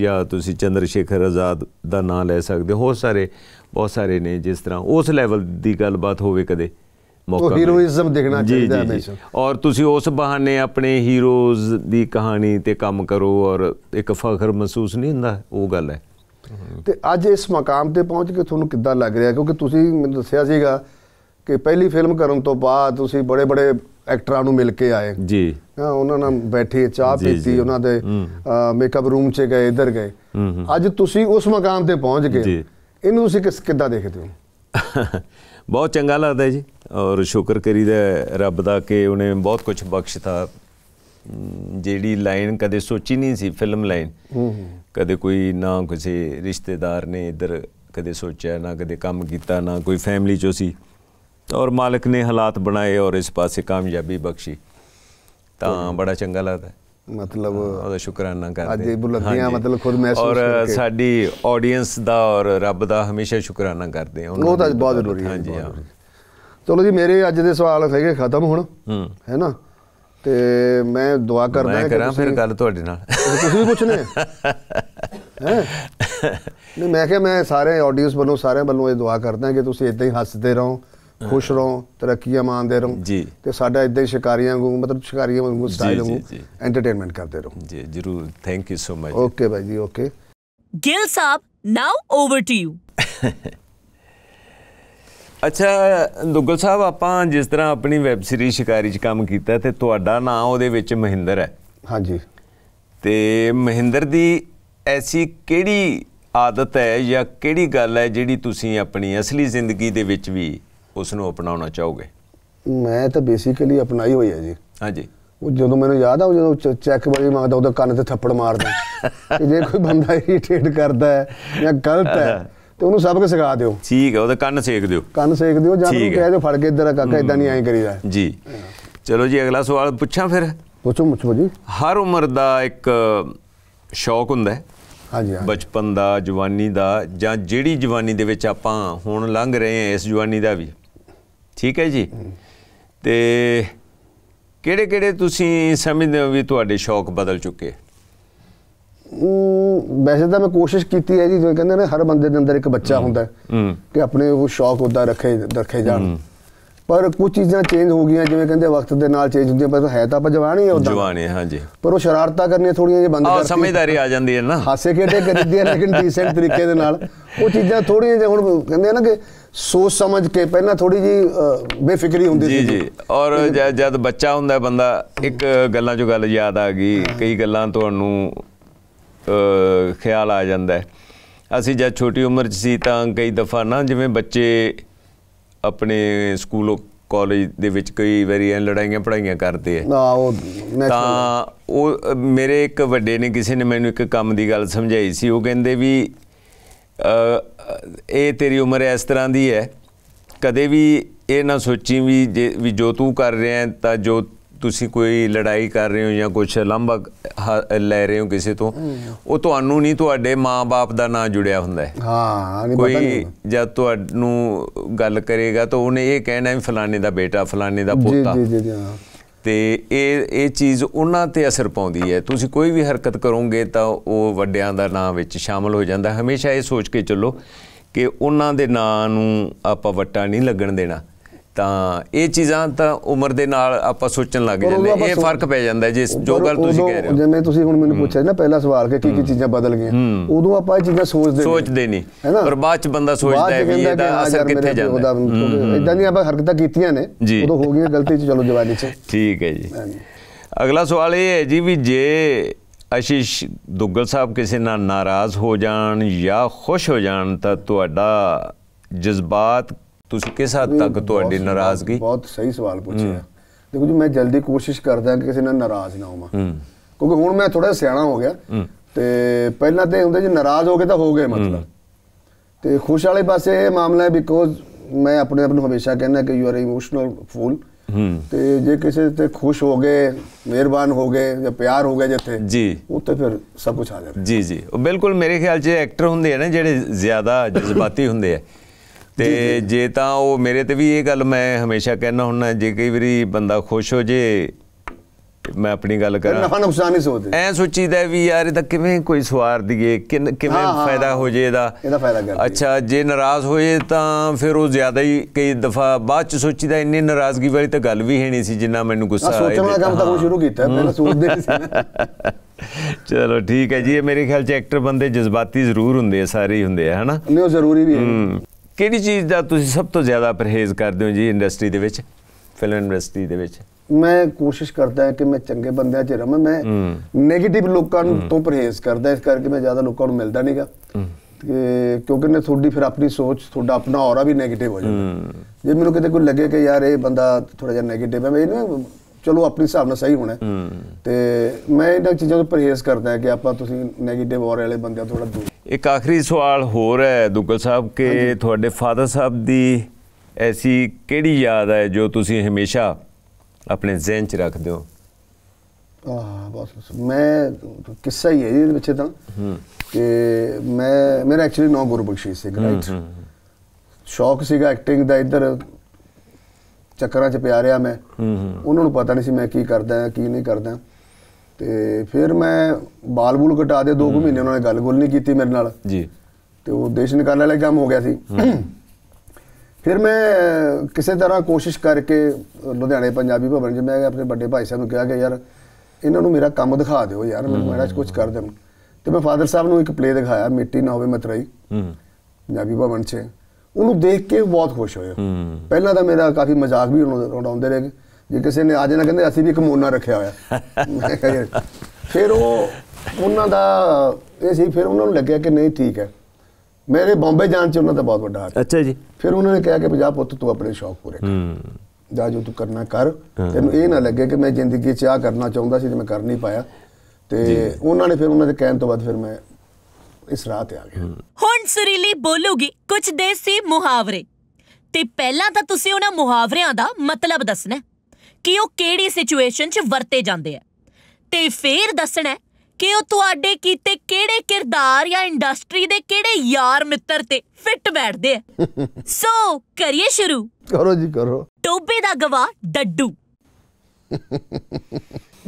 ਜਾਂ ਤੁਸੀਂ ਚੰਦਰ ਸ਼ੇਖਰ ਆਜ਼ਾਦ ਦਾ ਨਾਂ ਲੈ ਸਕਦੇ ਹੋ ਸਾਰੇ ਬਹੁਤ ਸਾਰੇ ਨੇ ਜਿਸ ਤਰ੍ਹਾਂ ਉਸ ਲੈਵਲ ਦੀ ਗੱਲਬਾਤ ਹੋਵੇ ਕਦੇ ਮੌਕਾ ਉਹ ਹੀਰੋਇਜ਼ਮ ਦੇਖਣਾ ਚਾਹੀਦਾ ਹਮੇਸ਼ਾ ਔਰ ਤੁਸੀਂ ਉਸ ਬਹਾਨੇ ਆਪਣੇ ਹੀਰੋਜ਼ ਦੀ ਕਹਾਣੀ ਤੇ ਕੰਮ ਕਰੋ ਔਰ ਇੱਕ ਫਖਰ ਮਹਿਸੂਸ ਨਹੀਂ ਹੁੰਦਾ ਉਹ ਗੱਲ ਹੈ ਤੇ ਅੱਜ ਇਸ ਮਕਾਮ ਤੇ ਪਹੁੰਚ ਕੇ ਤੁਹਾਨੂੰ ਕਿੱਦਾਂ ਲੱਗ ਰਿਹਾ ਕਿਉਂਕਿ ਤੁਸੀਂ ਮੈਨੂੰ ਦੱਸਿਆ ਸੀਗਾ ਕਿ ਪਹਿਲੀ ਫਿਲਮ ਕਰਨ ਤੋਂ ਬਾਅਦ ਤੁਸੀਂ ਬੜੇ ਬੜੇ ਐਕਟਰਾਂ ਨੂੰ ਮਿਲ ਕੇ ਆਏ ਜੀ ਹਾਂ ਉਹਨਾਂ ਨਾਲ ਬੈਠੇ ਚਾਹ ਪੀਤੀ ਉਹਨਾਂ ਦੇ ਮੇਕਅਪ ਰੂਮ 'ਚ ਗਏ ਇੱਧਰ ਗਏ ਅੱਜ ਤੁਸੀਂ ਉਸ ਮਕਾਮ ਤੇ ਪਹੁੰਚ ਗਏ ਜੀ ਇਹਨੂੰ ਤੁਸੀਂ ਕਿਸ ਕਿੱਦਾਂ ਦੇਖਦੇ ਹੋ ਬਹੁਤ ਚੰਗਾ ਲੱਗਦਾ ਜੀ ਔਰ ਸ਼ੁਕਰ ਕਰੀਦਾ ਰੱਬ ਦਾ ਕਿ ਉਹਨੇ ਬਹੁਤ ਕੁਝ ਬਖਸ਼ਤਾ ਜਿਹੜੀ ਲਾਈਨ ਕਦੇ ਸੋਚੀ ਨਹੀਂ ਸੀ ਫਿਲਮ ਲਾਈਨ ਕਦੇ ਕੋਈ ਨਾ ਕਿਸੇ ਰਿਸ਼ਤੇਦਾਰ ਨੇ ਇੱਧਰ ਕਦੇ ਸੋਚਿਆ ਨਾ ਕਦੇ ਕੰਮ ਕੀਤਾ ਨਾ ਕੋਈ ਫੈਮਿਲੀ ਚੋ ਸੀ ਔਰ ਮਾਲਕ ਨੇ ਹਾਲਾਤ ਬਣਾਏ ਔਰ ਇਸ ਪਾਸੇ ਕਾਮਯਾਬੀ ਬਖਸ਼ੀ ਤਾਂ ਬੜਾ ਚੰਗਾ ਲੱਗਦਾ ਮਤਲਬ ਉਹਦਾ ਸ਼ੁਕਰਾਨਾ ਕਰਦੇ ਅੱਜ ਇਹ ਬੁਲੰਦੀਆਂ ਮਤਲਬ ਖੁਦ ਮਹਿਸੂਸ ਕਰਕੇ ਔਰ ਸਾਡੀ ਆਡੀਅנס ਦਾ ਔਰ ਰੱਬ ਦਾ ਹਮੇਸ਼ਾ ਸ਼ੁਕਰਾਨਾ ਕਰਦੇ ਹਾਂ ਉਹ ਤਾਂ ਬਹੁਤ ਜ਼ਰੂਰੀ ਹੈ ਹਾਂਜੀ ਹਾਂ ਚਲੋ ਜੀ ਮੇਰੇ ਅੱਜ ਦੇ ਸਵਾਲ ਹੈਗੇ ਖਤਮ ਹੁਣ ਹੂੰ ਹੈ ਨਾ ਤੇ ਮੈਂ ਦੁਆ ਕਰਦਾ ਹਾਂ ਮੈਂ ਕਰਾਂ ਫਿਰ ਗੱਲ ਤੁਹਾਡੇ ਨਾਲ ਤੁਸੀਂ ਵੀ ਪੁੱਛਨੇ ਹੈ ਨਹੀਂ ਮੈਂ ਕਿਹਾ ਮੈਂ ਸਾਰੇ ਆਡੀਅנס ਵੱਲੋਂ ਸਾਰਿਆਂ ਵੱਲੋਂ ਇਹ ਦੁਆ ਕਰਦਾ ਕਿ ਤੁਸੀਂ ਇਦਾਂ ਹੀ ਹੱਸਦੇ ਰਹੋ ਖੁਸ਼ ਰਹੋ ਤਰੱਕੀਆਂ ਮੰਨਦੇ ਰਹੋ ਜੀ ਤੇ ਸਾਡਾ ਇਦਾਂ ਹੀ ਸ਼ਿਕਾਰੀਆਂ ਨੂੰ ਮਤਲਬ ਸ਼ਿਕਾਰੀਆਂ ਵਾਂਗੂ ਸਟਾਈਲ ਨੂੰ ਐਂਟਰਟੇਨਮੈਂਟ ਕਰਦੇ ਰਹੋ ਜੀ ਜਰੂਰ thank you so much okay ਭਾਈ ਜੀ ਓਕੇ ਗਿਲ ਸਾਹਿਬ ਨਾਓ ਓਵਰ ਟੂ ਯੂ ਅੱਛਾ ਦੁੱਗਲ ਸਾਹਿਬ ਆਪਾਂ ਜਿਸ ਤਰ੍ਹਾਂ ਆਪਣੀ ਵੈਬ ਸੀਰੀਜ਼ ਸ਼ਿਕਾਰੀ 'ਚ ਕੰਮ ਕੀਤਾ ਤੇ ਤੁਹਾਡਾ ਨਾਮ ਉਹਦੇ ਵਿੱਚ ਮਹਿੰਦਰ ਹੈ ਹਾਂਜੀ ਤੇ ਮਹਿੰਦਰ ਦੀ ਐਸੀ ਕਿਹੜੀ ਆਦਤ ਹੈ ਜਾਂ ਕਿਹੜੀ ਗੱਲ ਹੈ ਜਿਹੜੀ ਤੁਸੀਂ ਆਪਣੀ ਅਸਲੀ ਜ਼ਿੰਦਗੀ ਦੇ ਵਿੱਚ ਵੀ ਉਸ ਨੂੰ ਅਪਣਾਉਣਾ ਚਾਹੋਗੇ ਮੈਂ ਤਾਂ ਬੇਸਿਕਲੀ ਅਪਣਾਈ ਹੋਈ ਹੈ ਜੀ ਹਾਂਜੀ ਉਹ ਜਦੋਂ ਮੈਨੂੰ ਯਾਦ ਆ ਜਦੋਂ ਚੈੱਕ ਵਾਲੀ ਮੰਗਦਾ ਉਹਦੇ ਕੰਨ ਤੇ ਥੱਪੜ ਮਾਰਦਾ ਜੇ ਕੋਈ ਬੰਦਾ ਇਰੀਟੇਟ ਕਰਦਾ ਹੈ ਜਾਂ ਗਲਤ ਹੈ ਤੇ ਉਹਨੂੰ ਸਬਕ ਸਿਖਾ ਦਿਓ ਠੀਕ ਹੈ ਉਹਦੇ ਕੰਨ ਸੇਕ ਦਿਓ ਕੰਨ ਸੇਕ ਦਿਓ ਜਾਂ ਉਹਨੂੰ ਕਹਿ ਦਿਓ ਫੜ ਕੇ ਇੱਧਰ ਕਾਕਾ ਇਦਾਂ ਨਹੀਂ ਐਂ ਕਰੀਦਾ ਜੀ ਚਲੋ ਜੀ ਅਗਲਾ ਸਵਾਲ ਪੁੱਛਾਂ ਫਿਰ ਪੁੱਛੋ ਮੁੱਛੋ ਜੀ ਹਰ ਉਮਰ ਦਾ ਇੱਕ ਸ਼ੌਕ ਹੁੰਦਾ ਹੈ ਹਾਂਜੀ ਹਾਂ ਬਚਪਨ ਦਾ ਜਵਾਨੀ ਦਾ ਜਾਂ ਜਿਹੜੀ ਜਵਾਨੀ ਦੇ ਵਿੱਚ ਆਪਾਂ ਹੁਣ ਲੰਘ ਰਹੇ ਹਾਂ ਇਸ ਜਵਾਨੀ ਦਾ ਵੀ ਠੀਕ ਹੈ ਜੀ ਤੇ ਕਿਹੜੇ ਕਿਹੜੇ ਤੁਸੀਂ ਸਮਝਦੇ ਹੋ ਵੀ ਤੁਹਾਡੇ ਸ਼ੌਕ ਬਦਲ ਚੁੱਕੇ ਵੈਸੇ ਤਾਂ ਮੈਂ ਕੋਸ਼ਿਸ਼ ਕੀਤੀ ਹੈ ਜੀ ਜਿਵੇਂ ਕਹਿੰਦੇ ਨੇ ਹਰ ਬੰਦੇ ਦੇ ਅੰਦਰ ਇੱਕ ਬੱਚਾ ਹੁੰਦਾ ਹੈ ਕਿ ਆਪਣੇ ਉਹ ਸ਼ੌਕ ਉਦਾਂ ਰੱਖੇ ਰੱਖੇ ਜਾਣ ਪਰ ਕੁਝ ਚੀਜ਼ਾਂ ਚੇਂਜ ਹੋ ਗਈਆਂ ਜਿਵੇਂ ਕਹਿੰਦੇ ਵਕਤ ਦੇ ਨਾਲ ਚੇਂਜ ਹੁੰਦੀਆਂ ਪਰ ਹੈ ਤਾਂ ਆਪਾਂ ਜਵਾਨ ਹੀ ਉਦਾਂ ਜਵਾਨ ਹੈ ਹਾਂਜੀ ਪਰ ਉਹ ਸ਼ਰਾਰਤਾਂ ਕਰਨੀਆਂ ਥੋੜੀਆਂ ਜਿਹੀਆਂ ਬੰਦ ਆ ਸਮਝਦਾਰੀ ਆ ਜਾਂਦੀ ਹੈ ਨਾ ਹਾਸੇ ਖੇਡੇ ਕਰਦੀ ਹੈ ਲੇਕਿਨ ਡੀਸੈਂਟ ਤਰੀਕੇ ਦੇ ਨਾਲ ਉਹ ਚੀਜ਼ਾਂ ਥੋੜੀਆਂ ਜਿਹੀਆਂ ਹੁਣ ਕਹਿੰਦੇ ਆ ਨਾ ਕਿ ਸੋਚ ਸਮਝ ਕੇ ਪਹਿਲਾਂ ਥੋੜੀ ਜੀ ਬੇਫਿਕਰੀ ਹੁੰਦੀ ਸੀ ਜੀ ਜੀ ਔਰ ਜਦ ਬੱਚਾ ਹੁੰਦਾ ਬੰਦਾ ਇੱਕ ਗੱਲਾਂ ਚੋਂ ਗੱਲ ਯਾਦ ਆ ਗਈ ਕਈ ਗੱਲਾਂ ਤੁਹਾਨੂੰ ਖਿਆਲ ਆ ਜਾਂਦਾ ਅਸੀਂ ਜਦ ਛੋਟੀ ਉਮਰ 'ਚ ਸੀ ਤਾਂ ਕਈ ਦਫਾ ਨਾ ਜਿਵੇਂ ਬੱਚੇ ਆਪਣੇ ਸਕੂਲ ਕਾਲਜ ਦੇ ਵਿੱਚ ਕਈ ਵਾਰੀ ਐ ਲੜਾਈਆਂ ਪੜਾਈਆਂ ਕਰਦੇ ਆ ਤਾਂ ਉਹ ਮੇਰੇ ਇੱਕ ਵੱਡੇ ਨੇ ਕਿਸੇ ਨੇ ਮੈਨੂੰ ਇੱਕ ਕੰਮ ਦੀ ਗੱਲ ਸਮਝਾਈ ਸੀ ਉਹ ਕਹਿੰਦੇ ਵੀ ਇਹ ਤੇਰੀ ਉਮਰ ਇਸ ਤਰ੍ਹਾਂ ਦੀ ਹੈ ਕਦੇ ਵੀ ਇਹ ਨਾ ਸੋਚੀ ਵੀ ਜੇ ਵੀ ਜੋ ਤੂੰ ਕਰ ਰਿਹਾ ਤਾਂ ਜੋ ਤੁਸੀਂ ਕੋਈ ਲੜਾਈ ਕਰ ਰਹੇ ਹੋ ਜਾਂ ਕੁਝ ਲੰਬਾ ਲੈ ਰਹੇ ਹੋ ਕਿਸੇ ਤੋਂ ਉਹ ਤੁਹਾਨੂੰ ਨਹੀਂ ਤੁਹਾਡੇ ਮਾਪੇ ਦਾ ਨਾਂ ਜੁੜਿਆ ਹੁੰਦਾ ਹੈ ਹਾਂ ਕੋਈ ਜਦ ਤੁਹਾਨੂੰ ਗੱਲ ਕਰੇਗਾ ਤਾਂ ਉਹਨੇ ਇਹ ਕਹਿਣਾ ਹੈ ਫਲਾਣੇ ਦਾ ਬੇਟਾ ਫਲਾਣੇ ਦਾ ਪੋਤਾ ਜੀ ਜੀ ਜੀ ਤੇ ਇਹ ਇਹ ਚੀਜ਼ ਉਹਨਾਂ ਤੇ ਅਸਰ ਪਾਉਂਦੀ ਹੈ ਤੁਸੀਂ ਕੋਈ ਵੀ ਹਰਕਤ ਕਰੋਗੇ ਤਾਂ ਉਹ ਵੱਡਿਆਂ ਦਾ ਨਾਂ ਵਿੱਚ ਸ਼ਾਮਲ ਹੋ ਜਾਂਦਾ ਹਮੇਸ਼ਾ ਇਹ ਸੋਚ ਕੇ ਚੱਲੋ ਕਿ ਉਹਨਾਂ ਦੇ ਨਾਂ ਨੂੰ ਆਪਾਂ ਵੱਟਾ ਨਹੀਂ ਲੱਗਣ ਦੇਣਾ ਤਾਂ ਇਹ ਚੀਜ਼ਾਂ ਤਾਂ ਉਮਰ ਦੇ ਨਾਲ ਆਪਾਂ ਸੋਚਣ ਲੱਗ ਜਾਂਦੇ ਇਹ ਫਰਕ ਪੈ ਜਾਂਦਾ ਜੇ ਜੋ ਗੱਲ ਤੁਸੀਂ ਕਹਿ ਰਹੇ ਹੋ ਜਿਵੇਂ ਤੁਸੀਂ ਹੁਣ ਮੈਨੂੰ ਪੁੱਛਿਆ ਨਾ ਪਹਿਲਾ ਸਵਾਲ ਕਿ ਕੀ ਕੀ ਚੀਜ਼ਾਂ ਬਦਲ ਗਈਆਂ ਉਦੋਂ ਆਪਾਂ ਇਹ ਚੀਜ਼ਾਂ ਸੋਚਦੇ ਸੋਚਦੇ ਨਹੀਂ ਪਰ ਬਾਅਦ ਚ ਬੰਦਾ ਸੋਚਦਾ ਹੈ ਵੀ ਇਹਦਾ ਅਸਰ ਕਿੱਥੇ ਜਾਂਦਾ ਇਦਾਂ ਦੀਆਂ ਆਪਾਂ ਹਰਕਤਾਂ ਕੀਤੀਆਂ ਨੇ ਉਦੋਂ ਹੋ ਗਈਆਂ ਗਲਤੀ ਚ ਚਲੋ ਜਵਾਨੀ ਚ ਠੀਕ ਹੈ ਜੀ ਅਗਲਾ ਸਵਾਲ ਇਹ ਹੈ ਜੀ ਵੀ ਜੇ ਅਸ਼ੀਸ਼ ਦੁੱਗਲ ਸਾਹਿਬ ਕਿਸੇ ਨਾਲ ਨਾਰਾਜ਼ ਹੋ ਜਾਣ ਜਾਂ ਖੁਸ਼ ਹੋ ਜਾਣ ਤਾਂ ਤੁਹਾਡਾ ਜਜ਼ਬਾਤ ਤੁਸੀਂ ਕਿਸ ਹੱਦ ਤੱਕ ਤੁਹਾਡੀ ਨਾਰਾਜ਼ਗੀ ਬਹੁਤ ਸਹੀ ਸਵਾਲ ਪੁੱਛਿਆ ਦੇਖੋ ਜੀ ਮੈਂ ਜਲਦੀ ਕੋਸ਼ਿਸ਼ ਕਰਦਾ ਕਿ ਕਿਸੇ ਨਾਲ ਨਾਰਾਜ਼ ਨਾ ਹੋਵਾਂ ਕਿਉਂਕਿ ਹੁਣ ਮੈਂ ਥੋੜਾ ਸਿਆਣਾ ਹੋ ਗਿਆ ਤੇ ਪਹਿਲਾਂ ਤੇ ਹੁੰਦਾ ਜੀ ਨਾਰਾਜ਼ ਹੋ ਕੇ ਤਾਂ ਹੋ ਗਏ ਮਤਲਬ ਤੇ ਖੁਸ਼ ਵਾਲੇ ਪਾਸੇ ਇਹ ਮਾਮਲਾ ਹੈ ਬਿਕੋਜ਼ ਮੈਂ ਆਪਣੇ ਆਪ ਨੂੰ ਹਮੇਸ਼ਾ ਕਹਿੰਦਾ ਕਿ ਯੂ ਆਰ ਇਮੋਸ਼ਨਲ ਫੂਲ ਤੇ ਜੇ ਕਿਸੇ ਤੇ ਖੁਸ਼ ਹੋ ਗਏ ਮਿਹਰਬਾਨ ਹੋ ਗਏ ਜਾਂ ਪਿਆਰ ਹੋ ਗਿਆ ਜਿੱਥੇ ਜੀ ਉਹ ਤੇ ਫਿਰ ਸਭ ਕੁਝ ਆ ਜਾਂਦਾ ਜੀ ਜੀ ਬਿਲਕੁਲ ਮੇਰੇ ਖਿਆਲ 'ਚ ਐਕਟਰ ਹੁੰਦੇ ਆ ਨਾ ਜਿਹੜੇ ਜ਼ਿਆਦਾ ਜਜ਼ਬਾਤੀ ਹੁੰਦੇ ਆ ਤੇ ਜੇ ਤਾਂ ਉਹ ਮੇਰੇ ਤੇ ਵੀ ਇਹ ਗੱਲ ਮੈਂ ਹਮੇਸ਼ਾ ਕਹਿਣਾ ਹੁੰਦਾ ਜੇ ਕਈ ਵਾਰੀ ਬੰਦਾ ਖੁਸ਼ ਹੋ ਜੇ ਮੈਂ ਆਪਣੀ ਗੱਲ ਕਰਾਂ ਨਫਾ ਨੁਕਸਾਨ ਹੀ ਸੋਚਦੇ ਐ ਸੋਚੀਦਾ ਵੀ ਯਾਰ ਇਹਦਾ ਕਿਵੇਂ ਕੋਈ ਸਵਾਰ ਦੀਏ ਕਿਵੇਂ ਫਾਇਦਾ ਹੋ ਜੇ ਇਹਦਾ ਇਹਦਾ ਫਾਇਦਾ ਕਰ ਅੱਛਾ ਜੇ ਨਾਰਾਜ਼ ਹੋਏ ਤਾਂ ਫਿਰ ਉਹ ਜ਼ਿਆਦਾ ਹੀ ਕਈ ਦਫਾ ਬਾਅਦ ਚ ਸੋਚੀਦਾ ਇੰਨੀ ਨਾਰਾਜ਼ਗੀ ਵਾਲੀ ਤਾਂ ਗੱਲ ਵੀ ਹੈ ਨਹੀਂ ਸੀ ਜਿੰਨਾ ਮੈਨੂੰ ਗੁੱਸਾ ਆਇਆ ਸੋਚਣ ਦਾ ਕੰਮ ਤਾਂ ਉਹ ਸ਼ੁਰੂ ਕੀਤਾ ਮੈਂ ਸੋਚਦੇ ਸੀ ਚਲੋ ਠੀਕ ਹੈ ਜੀ ਇਹ ਮੇਰੇ ਖਿਆਲ ਚ ਐਕਟਰ ਬੰਦੇ ਜਜ਼ਬਾਤੀ ਜ਼ਰੂਰ ਹੁੰਦੇ ਆ ਸਾਰੇ ਹੀ ਹੁੰਦੇ ਆ ਹਨਾ ਨਹੀਂ ਉਹ ਜ਼ਰੂਰੀ ਵੀ ਹੈ ਕਿਹੜੀ ਚੀਜ਼ ਦਾ ਤੁਸੀਂ ਸਭ ਤੋਂ ਜ਼ਿਆਦਾ ਪਰਹੇਜ਼ ਕਰਦੇ ਹੋ ਜੀ ਇੰਡਸਟਰੀ ਦੇ ਵਿੱਚ ਫਿਲਮ ਇੰਡਸਟਰੀ ਦੇ ਵਿੱਚ ਮੈਂ ਕੋਸ਼ਿਸ਼ ਕਰਦਾ ਕਿ ਮੈਂ ਚੰਗੇ ਬੰਦਿਆਂ 'ਚ ਰਹਾਂ ਮੈਂ 네ਗੇਟਿਵ ਲੋਕਾਂ ਤੋਂ ਪਰਹੇਜ਼ ਕਰਦਾ ਇਸ ਕਰਕੇ ਮੈਂ ਜ਼ਿਆਦਾ ਲੋਕਾਂ ਨੂੰ ਮਿਲਦਾ ਨਹੀਂਗਾ ਕਿਉਂਕਿ ਨੇ ਤੁਹਾਡੀ ਫਿਰ ਆਪਣੀ ਸੋਚ ਤੁਹਾਡਾ ਆਪਣਾ ਔਰਾ ਵੀ 네ਗੇਟਿਵ ਹੋ ਜਾਂਦਾ ਜੇ ਮੈਨੂੰ ਕਿਤੇ ਕੋਈ ਲੱਗੇ ਕਿ ਯਾਰ ਇਹ ਬੰਦਾ ਥੋੜਾ ਜਿਹਾ 네ਗੇਟਿਵ ਹੈ ਮੈਂ ਇਹਨੂੰ ਚਲੋ ਆਪਣੇ ਹਿਸਾਬ ਨਾਲ ਸਹੀ ਹੋਣਾ ਤੇ ਮੈਂ ਇਹਨਾਂ ਚੀਜ਼ਾਂ ਤੋਂ ਪਰਹੇਜ਼ ਕਰਦਾ ਹਾਂ ਕਿ ਆਪਾਂ ਤੁਸੀਂ 네ਗੇਟਿਵ ਔਰ ਵਾਲੇ ਬੰਦਿਆਂ ਤੋਂ ਥੋੜਾ ਦੂਰ ਇੱਕ ਆਖਰੀ ਸਵਾਲ ਹੋਰ ਹੈ ਦੁੱਗਲ ਸਾਹਿਬ ਕਿ ਤੁਹਾਡੇ ਫਾਦਰ ਸਾਹਿਬ ਦੀ ਐਸੀ ਕਿਹੜੀ ਯਾਦ ਹੈ ਜੋ ਤੁਸੀਂ ਹਮੇਸ਼ਾ ਆਪਣੇ ਜ਼ਿਹਨ 'ਚ ਰੱਖਦੇ ਹੋ ਆਹ ਬਸ ਮੈਂ ਕਿੱਸਾ ਹੀ ਹੈ ਇਹਦੇ ਵਿੱਚ ਤਾਂ ਕਿ ਮੈਂ ਮੇਰਾ ਐਕਚੁਅਲੀ ਨੋ ਗੁਰੂ ਸੀ ਸਿੰਘ ਰਾਈਟ ਸ਼ੌਕ ਸੀਗਾ ਐਕਟਿੰਗ ਦਾ ਇੱਧਰ ਚੱਕਰਾਂ 'ਚ ਪਿਆ ਰਿਹਾ ਮੈਂ ਉਹਨਾਂ ਨੂੰ ਪਤਾ ਨਹੀਂ ਸੀ ਮੈਂ ਕੀ ਕਰਦਾ ਕੀ ਨਹੀਂ ਕਰਦਾ ਤੇ ਫਿਰ ਮੈਂ ਬਾਲਬੂਲ ਘਟਾ ਦੇ 2 ਕੁ ਮਹੀਨੇ ਉਹਨਾਂ ਨੇ ਗੱਲ ਗੁੱਲ ਨਹੀਂ ਕੀਤੀ ਮੇਰੇ ਨਾਲ ਜੀ ਤੇ ਉਹ ਦੇਸ਼ ਨਿਕਾਲਣ ਵਾਲੇ ਕੰਮ ਹੋ ਗਿਆ ਸੀ ਫਿਰ ਮੈਂ ਕਿਸੇ ਤਰ੍ਹਾਂ ਕੋਸ਼ਿਸ਼ ਕਰਕੇ ਲੁਧਿਆਣੇ ਪੰਜਾਬੀ ਭਵਨ 'ਚ ਮੈਂ ਆਪਣੇ ਵੱਡੇ ਭਾਈ ਸਾਹਿਬ ਨੂੰ ਕਿਹਾ ਕਿ ਯਾਰ ਇਹਨਾਂ ਨੂੰ ਮੇਰਾ ਕੰਮ ਦਿਖਾ ਦਿਓ ਯਾਰ ਮੈਨੂੰ ਮੇਰਾ ਕੁਝ ਕਰ ਦੇਣ ਤੇ ਮੈਂ ਫਾਦਰ ਸਾਹਿਬ ਨੂੰ ਇੱਕ ਪਲੇ ਦਿਖਾਇਆ ਮਿੱਟੀ ਨਾ ਹੋਵੇ ਮਤਰਾਈ ਹੂੰ ਪੰਜਾਬੀ ਭਵਨ 'ਚ ਉਹਨੂੰ ਦੇਖ ਕੇ ਬਹੁਤ ਖੁਸ਼ ਹੋਏ ਪਹਿਲਾਂ ਤਾਂ ਮੇਰਾ ਕਾਫੀ ਮਜ਼ਾਕ ਵੀ ਉਡਾਉਂਦੇ ਰਹੇ ਜੇ ਕਿਸੇ ਨੇ ਆ ਜਾਣਾ ਕਹਿੰਦੇ ਅਸੀਂ ਵੀ ਇੱਕ ਮੋਨਾ ਰੱਖਿਆ ਹੋਇਆ ਫਿਰ ਉਹ ਉਹਨਾਂ ਦਾ ਇਹ ਸੀ ਫਿਰ ਉਹਨਾਂ ਨੂੰ ਲੱਗਿਆ ਕਿ ਨਹੀਂ ਠੀਕ ਹੈ ਮੇਰੇ ਬੰਬੇ ਜਾਣ ਚ ਉਹਨਾਂ ਦਾ ਬਹੁਤ ਵੱਡਾ ਹੱਥ ਅੱਛਾ ਜੀ ਫਿਰ ਉਹਨਾਂ ਨੇ ਕਿਹਾ ਕਿ ਪੰਜਾਬ ਪੁੱਤ ਤੂੰ ਆਪਣੇ ਸ਼ੌਕ ਪੂਰੇ ਕਰ ਜਾ ਜੋ ਤੂੰ ਕਰਨਾ ਕਰ ਤੈਨੂੰ ਇਹ ਨਾ ਲੱਗੇ ਕਿ ਮੈਂ ਜ਼ਿੰਦਗੀ 'ਚ ਆ ਕਰਨਾ ਚਾਹੁੰਦਾ ਸੀ ਤੇ ਮੈਂ ਕਰ ਨਹੀਂ ਪਾਇਆ ਤੇ ਉਹਨਾਂ ਨੇ ਫਿਰ ਉਹਨਾਂ ਦੇ ਕਹਿਣ ਤੋਂ ਬਾਅਦ ਫਿਰ ਮੈਂ ਇਸ ਰਾਹ ਤੇ ਆ ਗਏ ਹੁਣ ਸੁਰੀਲੀ ਬੋਲੂਗੀ ਕੁਝ ਦੇਸੀ ਮੁਹਾਵਰੇ ਤੇ ਪਹਿਲਾਂ ਤਾਂ ਤੁਸੀਂ ਉਹਨਾਂ ਮੁਹਾਵਰਿਆਂ ਦਾ ਮਤਲਬ ਦੱਸਣਾ ਕਿ ਉਹ ਕਿਹੜੀ ਸਿਚੁਏਸ਼ਨ 'ਚ ਵਰਤੇ ਜਾਂਦੇ ਆ ਤੇ ਫੇਰ ਦੱਸਣਾ ਕਿ ਉਹ ਤੁਹਾਡੇ ਕੀਤੇ ਕਿਹੜੇ ਕਿਰਦਾਰ ਜਾਂ ਇੰਡਸਟਰੀ ਦੇ ਕਿਹੜੇ ਯਾਰ ਮਿੱਤਰ ਤੇ ਫਿੱਟ ਬੈਠਦੇ ਆ ਸੋ ਕਰੀਏ ਸ਼ੁਰੂ ਕਰੋ ਜੀ ਕਰੋ ਟੋਬੇ ਦਾ ਗਵਾ ਡੱਡੂ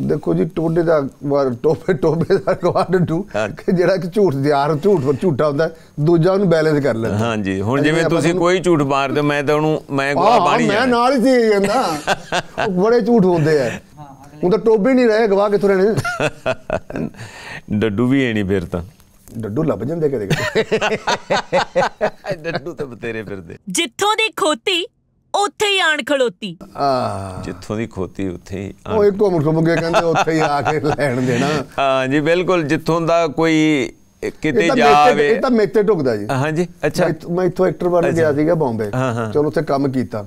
ਦੇਖੋ ਜੀ ਟੋਡੇ ਦਾ ਟੋਪੇ ਟੋਪੇ ਦਾ ਗਵਾਰਡ ਟੂ ਜਿਹੜਾ ਕਿ ਝੂਠ ਯਾਰ ਝੂਠ ਪਰ ਝੂਠਾ ਹੁੰਦਾ ਦੂਜਾ ਉਹਨੂੰ ਬੈਲੈਂਸ ਕਰ ਲੈਂਦਾ ਹਾਂਜੀ ਹੁਣ ਜਿਵੇਂ ਤੁਸੀਂ ਕੋਈ ਝੂਠ ਮਾਰਦੇ ਮੈਂ ਤਾਂ ਉਹਨੂੰ ਮੈਂ ਗਵਾਹ ਬਾਣੀ ਮੈਂ ਨਾਲ ਹੀ ਸੀ ਜਾਂਦਾ ਉਹ ਬੜੇ ਝੂਠ ਹੁੰਦੇ ਆ ਉਹ ਤਾਂ ਟੋਬੇ ਨਹੀਂ ਰਹੇ ਗਵਾਹ ਕਿੱਥੋਂ ਰਹਿਣੇ ਡੱਡੂ ਵੀ ਹੈ ਨਹੀਂ ਫਿਰ ਤਾਂ ਡੱਡੂ ਲੱਭ ਜਾਂਦੇ ਕਿਤੇ ਕਿਤੇ ਡੱਡੂ ਤਾਂ ਬਤੇਰੇ ਫਿਰਦੇ ਜਿੱਥੋਂ ਦੀ ਖੋਤੀ ਉੱਥੇ ਹੀ ਆਣ ਖਲੋਤੀ ਜਿੱਥੋਂ ਦੀ ਖੋਤੀ ਉੱਥੇ ਹੀ ਉਹ ਇੱਕ ਘੁੰਮ ਘੁੰਮ ਕੇ ਕਹਿੰਦੇ ਉੱਥੇ ਹੀ ਆ ਕੇ ਲੈਣ ਦੇਣਾ ਹਾਂ ਜੀ ਬਿਲਕੁਲ ਜਿੱਥੋਂ ਦਾ ਕੋਈ ਕਿਤੇ ਜਾਵੇ ਇਹ ਤਾਂ ਮੇਤੇ ਢੁਕਦਾ ਜੀ ਹਾਂਜੀ ਅੱਛਾ ਮੈਂ ਇੱਥੋਂ ਐਕਟਰ ਬਣ ਗਿਆ ਸੀਗਾ ਬੰਬੇ ਚਲੋ ਉੱਥੇ ਕੰਮ ਕੀਤਾ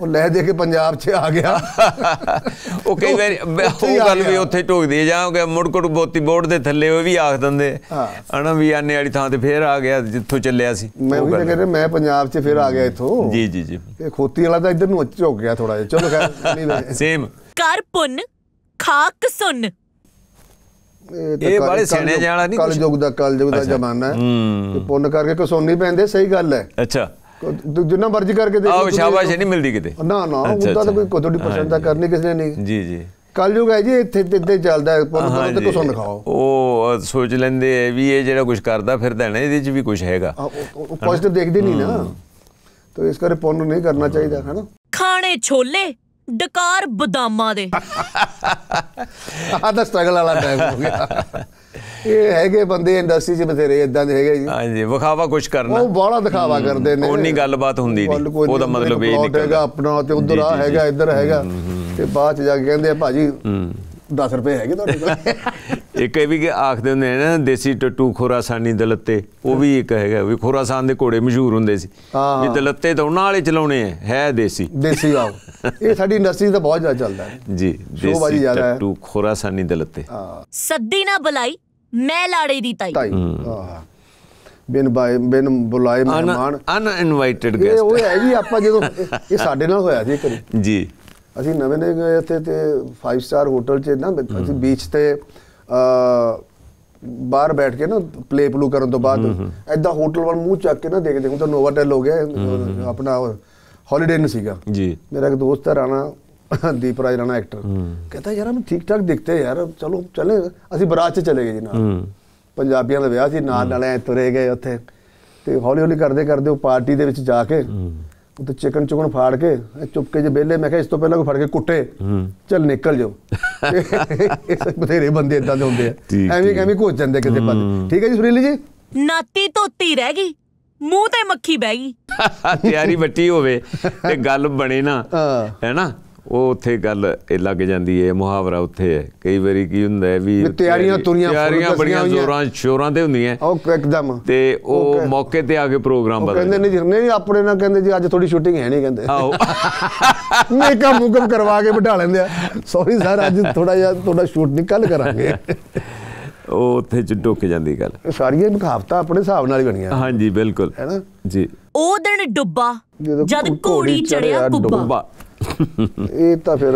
ਉਹ ਲੈ ਦੇ ਕੇ ਪੰਜਾਬ 'ਚ ਆ ਗਿਆ ਉਹ ਕਈ ਵਾਰ ਉਹ ਗੱਲ ਵੀ ਉੱਥੇ ਢੋਕਦੀ ਹੈ ਜਾਂ ਕਿ ਬੋਤੀ ਬੋਰਡ ਦੇ ਥੱਲੇ ਉਹ ਵੀ ਆਖ ਦਿੰਦੇ ਹਣਾ ਵੀ ਆਨੇ ਵਾਲੀ ਥਾਂ ਤੇ ਫੇਰ ਆ ਗਿਆ ਜਿੱਥੋਂ ਚੱਲਿਆ ਸੀ ਮੈਂ ਵੀ ਤਾਂ ਕਹਿੰਦਾ ਮੈਂ ਪੰਜਾਬ 'ਚ ਫੇਰ ਆ ਗਿਆ ਇੱਥੋਂ ਜੀ ਜੀ ਜੀ ਇਹ ਖੋਤੀ ਵਾਲਾ ਤਾਂ ਇੱਧਰ ਨੂੰ ਝੁੱਕ ਗਿਆ ਥੋੜਾ ਜਿਹਾ ਚਲੋ ਖੈਰ ਸੇਮ ਕਰ ਪੁੰਨ ਖਾਕ ਸੁਨ ਇਹ ਬੜੇ ਸਿਆਣੇ ਜਾਣਾ ਨਹੀਂ ਕਲਯੁਗ ਦਾ ਕਲਯੁਗ ਦਾ ਜ਼ਮਾਨਾ ਹੈ ਤੇ ਪੁੰਨ ਕਰਕੇ ਕਸੋਨੀ ਪੈਂਦੇ ਸਹੀ ਗੱਲ ਹੈ ਅੱਛਾ ਜਿੰਨਾ ਮਰਜ਼ੀ ਕਰਕੇ ਦੇ ਆਹ ਸ਼ਾਬਾਸ਼ ਨਹੀਂ ਮਿਲਦੀ ਕਿਤੇ ਨਾ ਨਾ ਉਹਦਾ ਤਾਂ ਕੋਈ ਤੁਹਾਡੀ ਪਸੰਦ ਦਾ ਕਰਨੀ ਕਿਸੇ ਨੇ ਨਹੀਂ ਜੀ ਜੀ ਕਲਯੁਗ ਹੈ ਜੀ ਇੱਥੇ ਇੱਥੇ ਚੱਲਦਾ ਪਰ ਤੁਹਾਨੂੰ ਤੇ ਕੁਛ ਦਿਖਾਓ ਉਹ ਸੋਚ ਲੈਂਦੇ ਐ ਵੀ ਇਹ ਜਿਹੜਾ ਕੁਝ ਕਰਦਾ ਫਿਰਦਾ ਨਾ ਇਹਦੇ ਵਿੱਚ ਵੀ ਕੁਝ ਹੈਗਾ ਉਹ ਪੋਜ਼ਿਟਿਵ ਦੇਖਦੇ ਨਹੀਂ ਨਾ ਤਾਂ ਇਸ ਕਰਕੇ ਪੁੰਨ ਨਹੀਂ ਕਰਨਾ ਚਾਹੀਦਾ ਹੈ ਨਾ ਖਾਣੇ ਛੋਲੇ ਡਕਾਰ ਬਦਾਮਾਂ ਦੇ ਆ ਦਾ ਸਟਰਗਲ ਵਾਲਾ ਟਾਈਮ ਹੋ ਗਿਆ ਇਹ ਹੈਗੇ ਬੰਦੇ ਇੰਡਸਟਰੀ 'ਚ ਬਥੇਰੇ ਇਦਾਂ ਦੇ ਹੈਗੇ ਜੀ ਹਾਂਜੀ ਵਿਖਾਵਾ ਕੁਝ ਕਰਨਾ ਉਹ ਬਾਹਲਾ ਦਿਖਾਵਾ ਕਰਦੇ ਨੇ ਉਨੀ ਗੱਲਬਾਤ ਹੁੰਦੀ ਨਹੀਂ ਉਹਦਾ ਮਤਲਬ ਇਹ ਨਿਕਲਦਾ ਆਪਣਾ ਤੇ ਉਧਰ ਆ ਹੈਗਾ ਇੱਧਰ ਹੈਗਾ ਤੇ ਬਾਅਦ 'ਚ ਜਾ ਕੇ ਕਹਿੰਦੇ ਆ ਭਾਜੀ 10 ਰੁਪਏ ਹੈਗੇ ਤੁਹਾਡੇ ਕੋਲ ਇੱਕ ਇਹ ਵੀ ਕਿ ਆਖਦੇ ਹੁੰਦੇ ਨੇ ਨਾ ਦੇਸੀ ਟੱਟੂ ਖੁਰਾਸਾਨੀ ਦਲੱਤੇ ਉਹ ਵੀ ਇੱਕ ਹੈਗਾ ਵੀ ਖੁਰਾਸਾਨ ਦੇ ਘੋੜੇ ਮਸ਼ਹੂਰ ਹੁੰਦੇ ਸੀ ਵੀ ਦਲੱਤੇ ਤਾਂ ਉਹਨਾਂ ਵਾਲੇ ਚਲਾਉਣੇ ਆ ਹੈ ਦੇਸੀ ਦੇਸੀ ਆ ਇਹ ਸਾਡੀ ਇੰਡਸਟਰੀ ਦਾ ਬਹੁਤ ਜ਼ਿਆਦਾ ਚੱਲਦਾ ਹੈ ਜੀ ਦੇਸੀ ਟੱਟੂ ਖੁਰਾਸਾਨੀ ਦਲੱਤੇ ਸੱਦੀ ਨਾ ਬੁਲਾਈ ਮੈਂ ਲਾੜੇ ਦੀ ਤਾਈ ਬਿਨ ਬਿਨ ਬੁਲਾਏ ਮਹਿਮਾਨ ਇਨਵਾਈਟਿਡ ਗੈਸਟ ਇਹ ਉਹ ਹੈ ਜੀ ਆਪਾਂ ਜਦੋਂ ਇਹ ਸਾਡੇ ਨਾਲ ਹੋਇਆ ਸੀ ਕਰੀ ਜੀ ਅਸੀਂ ਨਵੇਂ ਨੇ ਗਏ ਇੱਥੇ ਤੇ 5 ਸਟਾਰ ਹੋਟਲ 'ਚ ਨਾ ਅਸੀਂ ਬੀਚ ਤੇ ਬਾਹਰ ਬੈਠ ਕੇ ਨਾ ਪਲੇ ਪਲੂ ਕਰਨ ਤੋਂ ਬਾਅਦ ਐਦਾਂ ਹੋਟਲ ਵੱਲ ਮੂੰਹ ਚੱਕ ਕੇ ਨਾ ਦੇਖਦੇ ਹੁੰਦੇ ਤਾਂ ਨੋਵਾਟੈਲ ਹੋ ਗਿਆ ਆਪਣਾ ਹੌਲੀਡੇ ਨੂੰ ਸੀਗਾ ਜੀ ਮੇਰਾ ਇੱਕ ਦੋਸਤ ਹੈ ਰਾਣਾ ਦੀਪ ਰਾਜ ਰਾਣਾ ਐਕਟਰ ਕਹਿੰਦਾ ਯਾਰ यार ਠੀਕ ਠਾਕ ਦਿਖਤੇ ਯਾਰ ਚਲੋ ਚਲੇ ਅਸੀਂ ਬਰਾਤ 'ਚ ਚਲੇ ਗਏ ਜੀ ਨਾਲ ਪੰਜਾਬੀਆਂ ਦਾ ਵਿਆਹ ਸੀ ਨਾਲ ਨਾਲ ਐ ਤੁਰੇ ਗਏ ਉੱਥੇ ਤੇ ਹੌਲੀ ਹੌਲੀ ਕਰਦੇ ਕਰਦੇ ਉਹ ਪਾਰਟੀ ਦੇ ਵਿੱਚ ਜਾ ਕੇ ਉਹ ਤੇ ਚਿਕਨ ਚੁਗਣ ਫਾੜ ਕੇ ਚੁਪਕੇ ਜੇ ਬੇਲੇ ਮੈਂ ਕਿਹਾ ਇਸ ਤੋਂ ਪਹਿਲਾਂ ਕੋਈ ਫੜ ਕੇ ਕੁੱਟੇ ਚੱਲ ਨਿਕਲ ਜਾਓ ਇਸ ਬਥੇਰੇ ਬੰਦੇ ਇਦਾਂ ਦੇ ਹੁੰਦੇ ਆ ਐਵੇਂ ਐਵੇਂ ਘੋਚ ਜਾਂਦੇ ਕਿਤੇ ਬੰਦ ਠੀਕ ਹੈ ਜੀ ਸੁਰੀਲੀ ਜੀ ਨਾਤੀ ਧੋਤੀ ਰਹਿ ਗਈ ਮੂੰਹ ਤੇ ਮੱਖੀ ਬਹਿ ਗਈ ਤਿਆਰੀ ਬੱਟੀ ਹੋਵੇ ਤੇ ਗੱਲ ਬਣੇ ਨਾ ਹੈ ਨਾ ਉਹ ਉੱਥੇ ਗੱਲ ਇਹ ਲੱਗ ਜਾਂਦੀ ਹੈ ਮੁਹਾਵਰਾ ਉੱਥੇ ਹੈ ਕਈ ਵਾਰੀ ਕੀ ਹੁੰਦਾ ਹੈ ਵੀ ਤਿਆਰੀਆਂ ਤੁਰੀਆਂ ਤਿਆਰੀਆਂ ਬੜੀਆਂ ਜ਼ੋਰਾਂ ਸ਼ੋਰਾਂ ਤੇ ਹੁੰਦੀਆਂ ਉਹ ਇੱਕਦਮ ਤੇ ਉਹ ਮੌਕੇ ਤੇ ਆ ਕੇ ਪ੍ਰੋਗਰਾਮ ਬਦਲ ਕਹਿੰਦੇ ਨਹੀਂ ਨਹੀਂ ਆਪਣੇ ਨਾਲ ਕਹਿੰਦੇ ਜੀ ਅੱਜ ਥੋੜੀ ਸ਼ੂਟਿੰਗ ਹੈ ਨਹੀਂ ਕਹਿੰਦੇ ਆਓ ਮੇਕਅਪ ਮੁਕਮ ਕਰਵਾ ਕੇ ਬਿਠਾ ਲੈਂਦੇ ਆ ਸੌਰੀ ਸਰ ਅੱਜ ਥੋੜਾ ਜਿਹਾ ਤੁਹਾਡਾ ਸ਼ੂਟ ਨਹੀਂ ਕੱਲ ਕਰਾਂਗੇ ਉਹ ਉੱਥੇ ਚ ਡੁੱਕ ਜਾਂਦੀ ਗੱਲ ਸਾਰੀਆਂ ਮੁਖਾਵਤਾ ਆਪਣੇ ਹਿਸਾਬ ਨਾਲ ਹੀ ਬਣੀਆਂ ਹਾਂਜੀ ਬਿਲਕੁਲ ਹੈਨਾ ਜੀ ਉਹ ਦਿਨ ਡੁੱਬਾ ਜਦ ਘੋੜੀ ਚੜਿਆ ਕੁੱਬਾ ਇਹ ਤਾਂ ਫਿਰ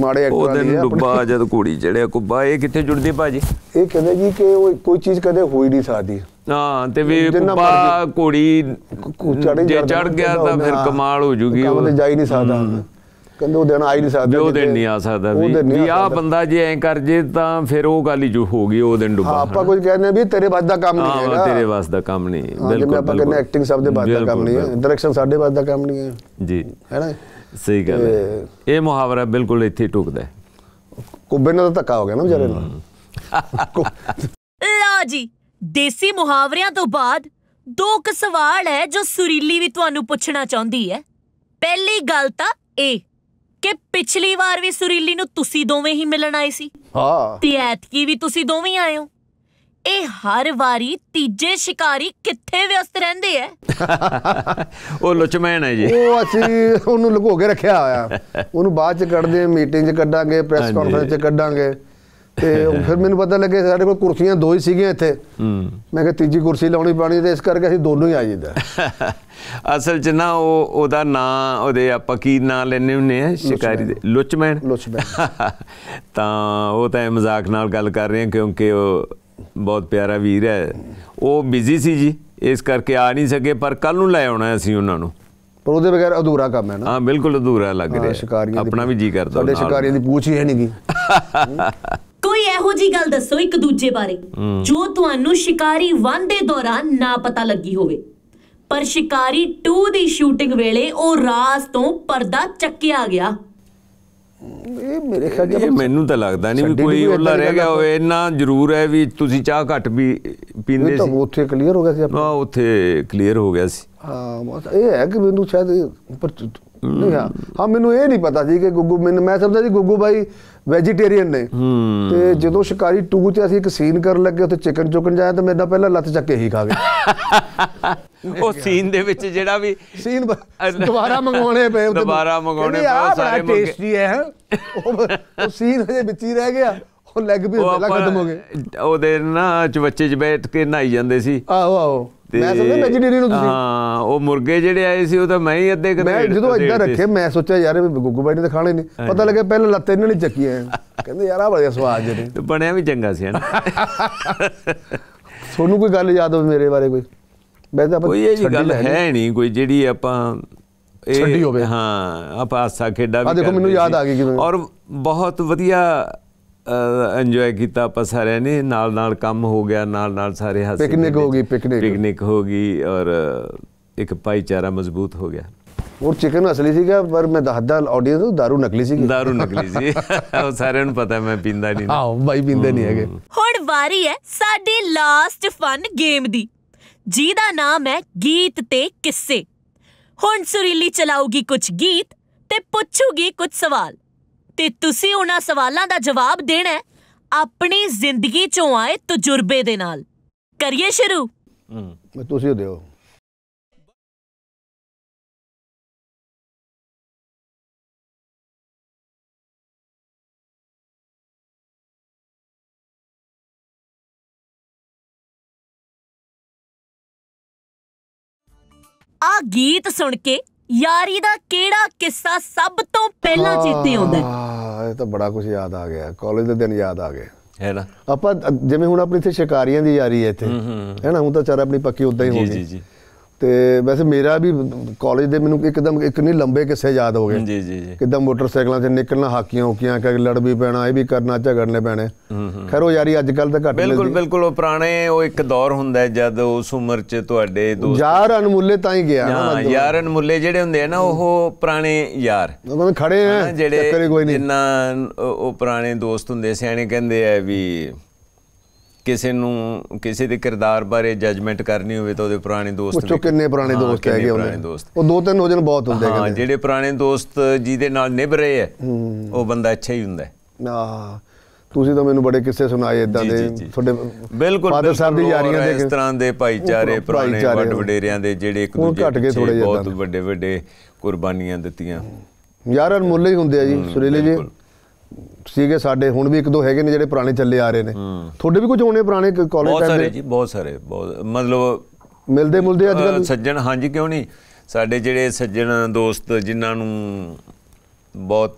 ਮਾੜੇ ਐਕਟਰਾਂ ਦੀ ਉਹ ਦਿਨ ਡੁੱਬਾ ਜਦ ਘੋੜੀ ਚੜਿਆ ਕੁੱਬਾ ਇਹ ਕਿੱਥੇ ਜੁੜਦੀ ਭਾਜੀ ਇਹ ਕਹਿੰਦੇ ਜੀ ਕਿ ਉਹ ਕੋਈ ਚੀਜ਼ ਕਦੇ ਹੋਈ ਨਹੀਂ ਸਕਦੀ ਹਾਂ ਤੇ ਵੀ ਕੁੱਬਾ ਕੁੜੀ ਜੇ ਚੜ ਗਿਆ ਤਾਂ ਫਿਰ ਕਮਾਲ ਹੋ ਜੂਗੀ ਉਹ ਜਾ ਹੀ ਨਹੀਂ ਸਕਦਾ ਕਹਿੰਦੇ ਉਹ ਦਿਨ ਆ ਹੀ ਨਹੀਂ ਸਕਦਾ ਉਹ ਦਿਨ ਨਹੀਂ ਆ ਸਕਦਾ ਵੀ ਆ ਬੰਦਾ ਜੇ ਐ ਕਰ ਜੇ ਤਾਂ ਫਿਰ ਉਹ ਗੱਲ ਹੀ ਜੋ ਹੋ ਗਈ ਉਹ ਦਿਨ ਡੁੱਬਾ ਆਪਾਂ ਕੁਝ ਕਹਿੰਦੇ ਵੀ ਤੇਰੇ ਵੱਸ ਦਾ ਕੰਮ ਨਹੀਂ ਹੈਗਾ ਹਾਂ ਤੇਰੇ ਵੱਸ ਦਾ ਕੰਮ ਨਹੀਂ ਬਿਲਕੁਲ ਆਪਾਂ ਕਹਿੰਦੇ ਐਕਟਿੰਗ ਸਭ ਦੇ ਵੱਸ ਦਾ ਕੰਮ ਨਹੀਂ ਹੈ ਡਾਇਰੈਕਸ਼ਨ ਸਾਡੇ ਵੱਸ ਦਾ ਕੰਮ ਨਹੀਂ ਹੈ ਜੀ ਹੈ ਨਾ ਸਹੀ ਗੱਲ ਹੈ ਇਹ ਮੁਹਾਵਰਾ ਬਿਲਕੁਲ ਇੱਥੇ ਟੁਕਦਾ ਕੁੱਬੇ ਨਾਲ ਤਾਂ ਧੱਕਾ ਹੋ ਗਿਆ ਨਾ ਵਿਚਾਰੇ ਨਾਲ ਲਓ ਜੀ ਦੇਸੀ ਮੁਹਾਵਰਿਆਂ ਤੋਂ ਬਾਅਦ ਦੋ ਕੁ ਸਵਾਲ ਹੈ ਜੋ ਸੁਰੀਲੀ ਵੀ ਤੁਹਾਨੂੰ ਪੁੱਛਣਾ ਚਾਹੁੰਦੀ ਹੈ ਪਹਿਲੀ ਗੱਲ ਤਾਂ ਇਹ ਕਿ ਪਿਛਲੀ ਵਾਰ ਵੀ ਸੁਰੀਲੀ ਨੂੰ ਤੁਸੀਂ ਦੋਵੇਂ ਹੀ ਮਿਲਣ ਆਏ ਸੀ ਹਾਂ ਤੇ ਐਤਕੀ ਵੀ ਤੁਸੀਂ ਦੋਵੇਂ ਆਏ ਹੋ ਇਹ ਹਰ ਵਾਰੀ ਤੀਜੇ ਸ਼ਿਕਾਰੀ ਕਿੱਥੇ ਵਿਅਸਤ ਰਹਿੰਦੇ ਐ ਉਹ ਲੁਚਮੈਣ ਹੈ ਜੀ ਉਹ ਅਸੀਂ ਉਹਨੂੰ ਲੁਕੋ ਕੇ ਰੱਖਿਆ ਹੋਇਆ ਉਹਨੂੰ ਬਾਅਦ ਚ ਕੱਢਦੇ ਮੀਟਿੰਗ ਚ ਕੱਢਾਂਗੇ ਪ੍ਰੈਸ ਕਾਨਫਰੰਸ ਚ ਕੱਢਾਂਗੇ ਤੇ ਫਿਰ ਮੈਨੂੰ ਪਤਾ ਲੱਗੇ ਸਾਡੇ ਕੋਲ ਕੁਰਸੀਆਂ ਦੋ ਹੀ ਸੀਗੀਆਂ ਇੱਥੇ ਮੈਂ ਕਿਹਾ ਤੀਜੀ ਕੁਰਸੀ ਲਾਉਣੀ ਪਾਣੀ ਤੇ ਇਸ ਕਰਕੇ ਅਸੀਂ ਦੋਨੋਂ ਹੀ ਆ ਜਿੰਦਾ ਅਸਲ ਚ ਨਾ ਉਹ ਉਹਦਾ ਨਾਂ ਉਹਦੇ ਆਪਾਂ ਕੀ ਨਾਂ ਲੈਣੇ ਹੁੰਨੇ ਆ ਸ਼ਿਕਾਰੀ ਦੇ ਲੁਚਮੈਨ ਲੁਚਮੈਨ ਤਾਂ ਉਹ ਤਾਂ ਮਜ਼ਾਕ ਨਾਲ ਗੱਲ ਕਰ ਰਹੇ ਆ ਕਿਉਂਕਿ ਉਹ ਬਹੁਤ ਪਿਆਰਾ ਵੀਰ ਹੈ ਉਹ ਬਿਜ਼ੀ ਸੀ ਜੀ ਇਸ ਕਰਕੇ ਆ ਨਹੀਂ ਸਕੇ ਪਰ ਕੱਲ ਨੂੰ ਲੈ ਆਉਣਾ ਅਸੀਂ ਉਹਨਾਂ ਨੂੰ ਪਰ ਉਹਦੇ ਬਗੈਰ ਅਧੂਰਾ ਕੰਮ ਹੈ ਨਾ ਹਾਂ ਬਿਲਕੁਲ ਅਧੂਰਾ ਲੱਗ ਰਿਹਾ ਆਪਣਾ ਵੀ ਜੀ ਕਰਦਾ ਸਾਡੇ ਸ਼ਿਕਾਰੀਆਂ ਦੀ ਪੂਛ ਹੀ ਹੈ ਨਹੀਂਗੀ ਕੋਈ ਇਹੋ ਜੀ ਗੱਲ ਦੱਸੋ ਇੱਕ ਦੂਜੇ ਬਾਰੇ ਜੋ ਤੁਹਾਨੂੰ ਸ਼ਿਕਾਰੀ 1 ਦੇ ਦੌਰਾਨ ਨਾ ਪਤਾ ਲੱਗੀ ਹੋਵੇ ਪਰ ਸ਼ਿਕਾਰੀ 2 ਦੀ ਸ਼ੂਟਿੰਗ ਵੇਲੇ ਉਹ ਰਾਜ਼ ਤੋਂ ਪਰਦਾ ਚੱਕਿਆ ਗਿਆ ਇਹ ਮੇਰੇ ਖਿਆਲ ਜੇ ਮੈਨੂੰ ਤਾਂ ਲੱਗਦਾ ਨਹੀਂ ਵੀ ਕੋਈ ਉਹਲਾ ਰਹਿ ਗਿਆ ਹੋਵੇ ਇੰਨਾ ਜ਼ਰੂਰ ਹੈ ਵੀ ਤੁਸੀਂ ਚਾਹ ਘੱਟ ਵੀ ਪੀਂਦੇ ਸੀ ਤਾਂ ਉੱਥੇ ਕਲੀਅਰ ਹੋ ਗਿਆ ਸੀ ਆਪਣਾ ਹਾਂ ਉੱਥੇ ਕਲੀਅਰ ਹੋ ਗਿਆ ਸੀ ਹਾਂ ਇਹ ਹੈ ਕਿ ਮੈਨੂੰ ਸ਼ਾਇਦ ਪਰ ਨਹੀਂ ਹਾਂ ਹਾਂ ਮੈਨੂੰ ਇਹ ਨਹੀਂ ਪਤਾ ਸੀ ਕਿ ਗੁੱਗੂ ਮੈਨੂੰ ਮੈਂ ਸਮਝਦਾ ਸੀ ਗੁੱਗੂ ਭਾਈ ਵੈਜੀਟੇਰੀਅਨ ਨੇ ਤੇ ਜਦੋਂ ਸ਼ਿਕਾਰੀ 2 ਤੇ ਅਸੀਂ ਇੱਕ ਸੀਨ ਕਰਨ ਲੱਗੇ ਉੱਥੇ ਚਿਕਨ ਚੁਕਨ ਜਾਇਆ ਤਾਂ ਮੇਰਾ ਪਹਿਲਾਂ ਲੱਤ ਚੱਕ ਕੇ ਹੀ ਖਾ ਗਏ ਉਹ ਸੀਨ ਦੇ ਵਿੱਚ ਜਿਹੜਾ ਵੀ ਸੀਨ ਦੁਬਾਰਾ ਮੰਗਵਾਉਣੇ ਪਏ ਦੁਬਾਰਾ ਮੰਗਵਾਉਣੇ ਪਏ ਸਾਰੇ ਟੇਸਟੀ ਹੈ ਉਹ ਸੀਨ ਦੇ ਵਿੱਚ ਹੀ ਰਹਿ ਗਿਆ ਉਹ ਲੈਗ ਵੀ ਪਹਿਲਾਂ ਖਤਮ ਹੋ ਗਏ ਉਹਦੇ ਨਾ ਚ ਬੱਚੇ ਚ ਬੈਠ ਕੇ ਨਹਾਈ ਜਾਂਦੇ ਸੀ ਆਹੋ ਆਹੋ ਮੈਂ ਸਮਝਿਆ ਡੇਰੀ ਨੂੰ ਤੁਸੀਂ ਹਾਂ ਉਹ ਮੁਰਗੇ ਜਿਹੜੇ ਆਏ ਸੀ ਉਹ ਤਾਂ ਮੈਂ ਹੀ ਅੱਧੇ ਕਰੇ ਮੈਂ ਜਦੋਂ ਇੱਦਾਂ ਰੱਖੇ ਮੈਂ ਸੋਚਿਆ ਯਾਰ ਇਹ ਗੁੱਗੂ ਬਾਈ ਨੇ ਤਾਂ ਖਾਣੇ ਨੇ ਪਤਾ ਲੱਗਿਆ ਪਹਿਲਾਂ ਲੱਤੇ ਇਹਨਾਂ ਨੇ ਚੱਕੀਆਂ ਕਹਿੰਦੇ ਯਾਰ ਆ ਬੜਿਆ ਸਵਾਦ ਜਿਹੜੇ ਤੇ ਬਣਿਆ ਵੀ ਚੰਗਾ ਸੀ ਹਨ ਤੁਹਾਨੂੰ ਕੋਈ ਗੱਲ ਯਾਦ ਹੋਵੇ ਮੇਰੇ ਬਾਰੇ ਕੋਈ ਮੈਂ ਤਾਂ ਕੋਈ ਇਹ ਗੱਲ ਹੈ ਨਹੀਂ ਕੋਈ ਜਿਹੜੀ ਆਪਾਂ ਇਹ ਛੱਡੀ ਹੋਵੇ ਹਾਂ ਆਪਾਂ ਆਸਾ ਖੇਡਾ ਵੀ ਆ ਦੇਖੋ ਮੈਨੂੰ ਯਾਦ ਆ ਗਈ ਕਿਵੇਂ ਔਰ ਬਹੁਤ ਵਧੀਆ ਇੰਜੋਏ ਕੀਤਾ ਆਪਾਂ ਸਾਰਿਆਂ ਨੇ ਨਾਲ ਨਾਲ ਕੰਮ ਹੋ ਗਿਆ ਨਾਲ ਨਾਲ ਸਾਰੇ ਹੱਸੇ ਪਿਕਨਿਕ ਹੋ ਗਈ ਪਿਕਨਿਕ ਪਿਕਨਿਕ ਹੋ ਗਈ ਔਰ ਇੱਕ ਭਾਈਚਾਰਾ ਮਜ਼ਬੂਤ ਹੋ ਗਿਆ ਔਰ ਚਿਕਨ ਅਸਲੀ ਸੀਗਾ ਪਰ ਮੈਂ ਦੱਸਦਾ ਆਡੀਅੰਸ ਨੂੰ दारू ਨਕਲੀ ਸੀਗੀ दारू ਨਕਲੀ ਸੀ ਉਹ ਸਾਰਿਆਂ ਨੂੰ ਪਤਾ ਮੈਂ ਪੀਂਦਾ ਨਹੀਂ ਹਾਂ ਬਾਈ ਪੀਂਦੇ ਨਹੀਂ ਹੈਗੇ ਹੁਣ ਵਾਰੀ ਹੈ ਸਾਡੀ ਲਾਸਟ ਫਨ ਗੇਮ ਦੀ ਜਿਹਦਾ ਨਾਮ ਹੈ ਗੀਤ ਤੇ ਕਿੱਸੇ ਹੁਣ ਸੁਰੀਲੀ ਚਲਾਉਗੀ ਕੁਝ ਗੀਤ ਤੇ ਪੁੱਛੂਗੀ ਕੁਝ ਸਵਾਲ ਤੇ ਤੁਸੀਂ ਉਹਨਾਂ ਸਵਾਲਾਂ ਦਾ ਜਵਾਬ ਦੇਣਾ ਆਪਣੀ ਜ਼ਿੰਦਗੀ ਚੋਂ ਆਏ ਤਜਰਬੇ ਦੇ ਨਾਲ ਕਰੀਏ ਸ਼ੁਰੂ ਹੂੰ ਤੁਸੀਂ ਦਿਓ ਆ ਗੀਤ ਸੁਣ ਕੇ ਯਾਰੀ ਦਾ ਕਿਹੜਾ ਕਿੱਸਾ ਸਭ ਤੋਂ ਪਹਿਲਾਂ ਚੇਤੇ ਆਉਂਦਾ ਹੈ ਇਹ ਤਾਂ ਬੜਾ ਕੁਝ ਯਾਦ ਆ ਗਿਆ ਕਾਲਜ ਦੇ ਦਿਨ ਯਾਦ ਆ ਗਏ ਹੈ ਨਾ ਆਪਾਂ ਜਿਵੇਂ ਹੁਣ ਆਪਣੀ ਇੱਥੇ ਸ਼ਿਕਾਰੀਆਂ ਦੀ ਯਾਰੀ ਹੈ ਇੱਥੇ ਹੈ ਨਾ ਹੁਣ ਤਾਂ ਚਾਰ ਆਪਣੀ ਪੱਕੀ ਉਦਾਂ ਹੀ ਹੋ ਗਈ ਜੀ ਜੀ ਤੇ ਵੈਸੇ ਮੇਰਾ ਵੀ ਕਾਲਜ ਦੇ ਮੈਨੂੰ ਇੱਕਦਮ ਇੱਕ ਨਹੀਂ ਲੰਬੇ ਕਿੱਸੇ ਯਾਦ ਹੋ ਗਏ ਜੀ ਜੀ ਜੀ ਕਿਦਾਂ ਮੋਟਰਸਾਈਕਲਾਂ ਤੇ ਨਿਕਲਣਾ ਹਾਕੀਆਂ ਹੋਕੀਆਂ ਕਿ ਲੜ ਵੀ ਪੈਣਾ ਇਹ ਵੀ ਕਰਨਾ ਝਗੜਨੇ ਪੈਣੇ ਖੈਰ ਉਹ ਯਾਰੀ ਅੱਜ ਕੱਲ ਤਾਂ ਘੱਟ ਬਿਲਕੁਲ ਬਿਲਕੁਲ ਉਹ ਪੁਰਾਣੇ ਉਹ ਇੱਕ ਦੌਰ ਹੁੰਦਾ ਜਦ ਉਸ ਉਮਰ 'ਚ ਤੁਹਾਡੇ ਦੋਸਤ ਯਾਰ ਅਨਮੁੱਲੇ ਤਾਂ ਹੀ ਗਿਆ ਨਾ ਯਾਰ ਅਨਮੁੱਲੇ ਜਿਹੜੇ ਹੁੰਦੇ ਆ ਨਾ ਉਹ ਪੁਰਾਣੇ ਯਾਰ ਉਹ ਖੜੇ ਆ ਜਿਹੜੇ ਜਿੰਨਾ ਉਹ ਪੁਰਾਣੇ ਦੋਸਤ ਹੁੰਦੇ ਸਿਆਣੇ ਕਹਿੰਦੇ ਆ ਵੀ ਕਿਸੇ ਨੂੰ ਕਿਸੇ ਦੇ ਕਿਰਦਾਰ ਬਾਰੇ ਜਜਮੈਂਟ ਕਰਨੀ ਹੋਵੇ ਤਾਂ ਉਹਦੇ ਪੁਰਾਣੇ ਦੋਸਤ ਉਹ ਕਿੰਨੇ ਪੁਰਾਣੇ ਦੋਸਤ ਹੈਗੇ ਉਹਨੇ ਉਹ ਦੋ ਤਿੰਨ ਹੋ ਜਣ ਬਹੁਤ ਹੁੰਦੇ ਹਾਂ ਜਿਹੜੇ ਪੁਰਾਣੇ ਦੋਸਤ ਜਿਹਦੇ ਨਾਲ ਨਿਭ ਰਹੇ ਹੈ ਉਹ ਬੰਦਾ ਅੱਛਾ ਹੀ ਹੁੰਦਾ ਆ ਤੁਸੀਂ ਤਾਂ ਮੈਨੂੰ ਬੜੇ ਕਿੱਸੇ ਸੁਣਾਏ ਇਦਾਂ ਦੇ ਤੁਹਾਡੇ ਬਿਲਕੁਲ ਫਾਦਰ ਸਾਹਿਬ ਦੀ ਯਾਰੀਆਂ ਦੇ ਇਸ ਤਰ੍ਹਾਂ ਦੇ ਭਾਈਚਾਰੇ ਪੁਰਾਣੇ ਵੱਡ ਵਡੇਰਿਆਂ ਦੇ ਜਿਹੜੇ ਇੱਕ ਦੂਜੇ ਜਿਹਾ ਬਹੁਤ ਵੱਡੇ ਵੱਡੇ ਕੁਰਬਾਨੀਆਂ ਦਿੱਤੀਆਂ ਯਾਰ ਅਨਮੁੱਲੇ ਹੀ ਹੁੰਦੇ ਆ ਜੀ ਸੁਰੇਲੇ ਜੀ ਸੀਗੇ ਸਾਡੇ ਹੁਣ ਵੀ ਇੱਕ ਦੋ ਹੈਗੇ ਨੇ ਜਿਹੜੇ ਪੁਰਾਣੇ ਚੱਲੇ ਆ ਰਹੇ ਨੇ ਤੁਹਾਡੇ ਵੀ ਕੁਝ ਹੋਣੇ ਪੁਰਾਣੇ ਕਾਲਜ ਬਹੁਤ ਸਾਰੇ ਜੀ ਬਹੁਤ ਸਾਰੇ ਬਹੁਤ ਮਤਲਬ ਮਿਲਦੇ ਮਿਲਦੇ ਅੱਜ ਕੱਲ ਸੱਜਣ ਹਾਂਜੀ ਕਿਉਂ ਨਹੀਂ ਸਾਡੇ ਜਿਹੜੇ ਸੱਜਣ ਦੋਸਤ ਜਿਨ੍ਹਾਂ ਨੂੰ ਬਹੁਤ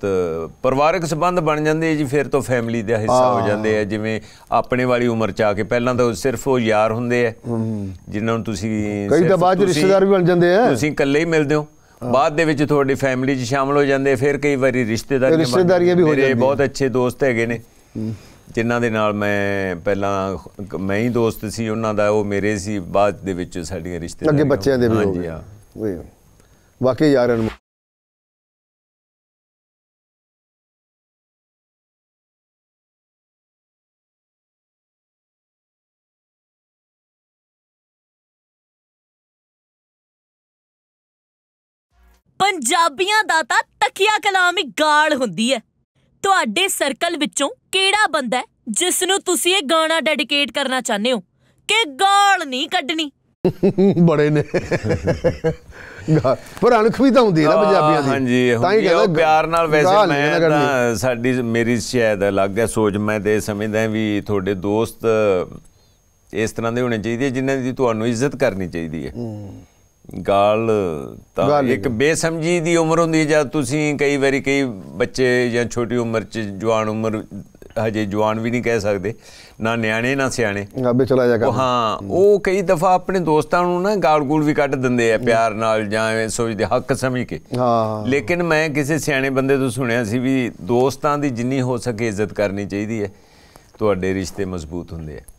ਪਰਿਵਾਰਕ ਸਬੰਧ ਬਣ ਜਾਂਦੇ ਜੀ ਫਿਰ ਤੋਂ ਫੈਮਿਲੀ ਦਾ ਹਿੱਸਾ ਹੋ ਜਾਂਦੇ ਆ ਜਿਵੇਂ ਆਪਣੇ ਵਾਲੀ ਉਮਰ ਚ ਆ ਕੇ ਪਹਿਲਾਂ ਤਾਂ ਸਿਰਫ ਉਹ ਯਾਰ ਹੁੰਦੇ ਆ ਜਿਨ੍ਹਾਂ ਨੂੰ ਤੁਸੀਂ ਕਈ ਤਾਂ ਬਾਅਦ ਰਿਸ਼ਤੇਦਾਰ ਵੀ ਬਣ ਜਾਂਦੇ ਆ ਤੁਸੀਂ ਇਕੱਲੇ ਹੀ ਮਿਲਦੇ ਹੋ ਬਾਅਦ ਦੇ ਵਿੱਚ ਤੁਹਾਡੀ ਫੈਮਿਲੀ 'ਚ ਸ਼ਾਮਲ ਹੋ ਜਾਂਦੇ ਫਿਰ ਕਈ ਵਾਰੀ ਰਿਸ਼ਤੇਦਾਰੀਆਂ ਰਿਸ਼ਤੇਦਾਰੀਆਂ ਵੀ ਹੋ ਜਾਂਦੀਆਂ ਬਹੁਤ ਅੱਛੇ ਦੋਸਤ ਹੈਗੇ ਨੇ ਜਿਨ੍ਹਾਂ ਦੇ ਨਾਲ ਮੈਂ ਪਹਿਲਾਂ ਮੈਂ ਹੀ ਦੋਸਤ ਸੀ ਉਹਨਾਂ ਦਾ ਉਹ ਮੇਰੇ ਸੀ ਬਾਅਦ ਦੇ ਵਿੱਚ ਸਾਡੀਆਂ ਰਿਸ਼ਤੇਦਾਰੀਆਂ ਅੱਗੇ ਬੱਚਿਆਂ ਦੇ ਵੀ ਹੋ ਗਏ ਵਾਕਈ ਨੂੰ ਪੰਜਾਬੀਆਂ ਦਾ ਤਾਂ ਤਕੀਆ ਕਲਾਮ ਹੀ ਗਾਲ ਹੁੰਦੀ ਹੈ ਤੁਹਾਡੇ ਸਰਕਲ ਵਿੱਚੋਂ ਕਿਹੜਾ ਬੰਦਾ ਜਿਸ ਨੂੰ ਤੁਸੀਂ ਇਹ ਗਾਣਾ ਡੈਡੀਕੇਟ ਕਰਨਾ ਚਾਹੁੰਦੇ ਹੋ ਕਿ ਗਾਲ ਨਹੀਂ ਕੱਢਣੀ ਬੜੇ ਨੇ ਪਰ ਅਣਖ ਵੀ ਤਾਂ ਹੁੰਦੀ ਹੈ ਨਾ ਪੰਜਾਬੀਆਂ ਦੀ ਹਾਂਜੀ ਤਾਂ ਹੀ ਕਹਿੰਦਾ ਪਿਆਰ ਨਾਲ ਵੈਸੇ ਮੈਂ ਤਾਂ ਸਾਡੀ ਮੇਰੀ ਸ਼ਾਇਦ ਅਲੱਗ ਹੈ ਸੋਚ ਮੈਂ ਤੇ ਸਮਝਦਾ ਵੀ ਤੁਹਾਡੇ ਦੋਸਤ ਇਸ ਤਰ੍ਹਾਂ ਦੇ ਹੋਣੇ ਚਾਹੀਦੇ ਜਿਨ੍ਹਾਂ ਦੀ ਤੁਹਾਨੂੰ ਇੱਜ਼ਤ ਕਰਨੀ ਚਾਹੀਦੀ ਹੈ ਗਾਲ ਤਾਂ ਇੱਕ ਬੇਸਮਝੀ ਦੀ ਉਮਰ ਹੁੰਦੀ ਜਦ ਤੁਸੀਂ ਕਈ ਵਾਰੀ ਕਈ ਬੱਚੇ ਜਾਂ ਛੋਟੀ ਉਮਰ ਚ ਜਵਾਨ ਉਮਰ ਹਜੇ ਜਵਾਨ ਵੀ ਨਹੀਂ ਕਹਿ ਸਕਦੇ ਨਾ ਨਿਆਣੇ ਨਾ ਸਿਆਣੇ ਗਾਬੇ ਚਲਾ ਜਾ ਕਰ ਹਾਂ ਉਹ ਕਈ ਦਫਾ ਆਪਣੇ ਦੋਸਤਾਂ ਨੂੰ ਨਾ ਗਾਲ-ਗੂਲ ਵੀ ਕੱਢ ਦਿੰਦੇ ਆ ਪਿਆਰ ਨਾਲ ਜਾਂ ਐ ਸੋਚਦੇ ਹੱਕ ਸਮਝ ਕੇ ਹਾਂ ਲੇਕਿਨ ਮੈਂ ਕਿਸੇ ਸਿਆਣੇ ਬੰਦੇ ਤੋਂ ਸੁਣਿਆ ਸੀ ਵੀ ਦੋਸਤਾਂ ਦੀ ਜਿੰਨੀ ਹੋ ਸਕੇ ਇੱਜ਼ਤ ਕਰਨੀ ਚਾਹੀਦੀ ਹੈ ਤੁਹਾਡੇ ਰਿਸ਼ਤੇ ਮਜ਼ਬੂਤ ਹੁੰਦੇ ਆ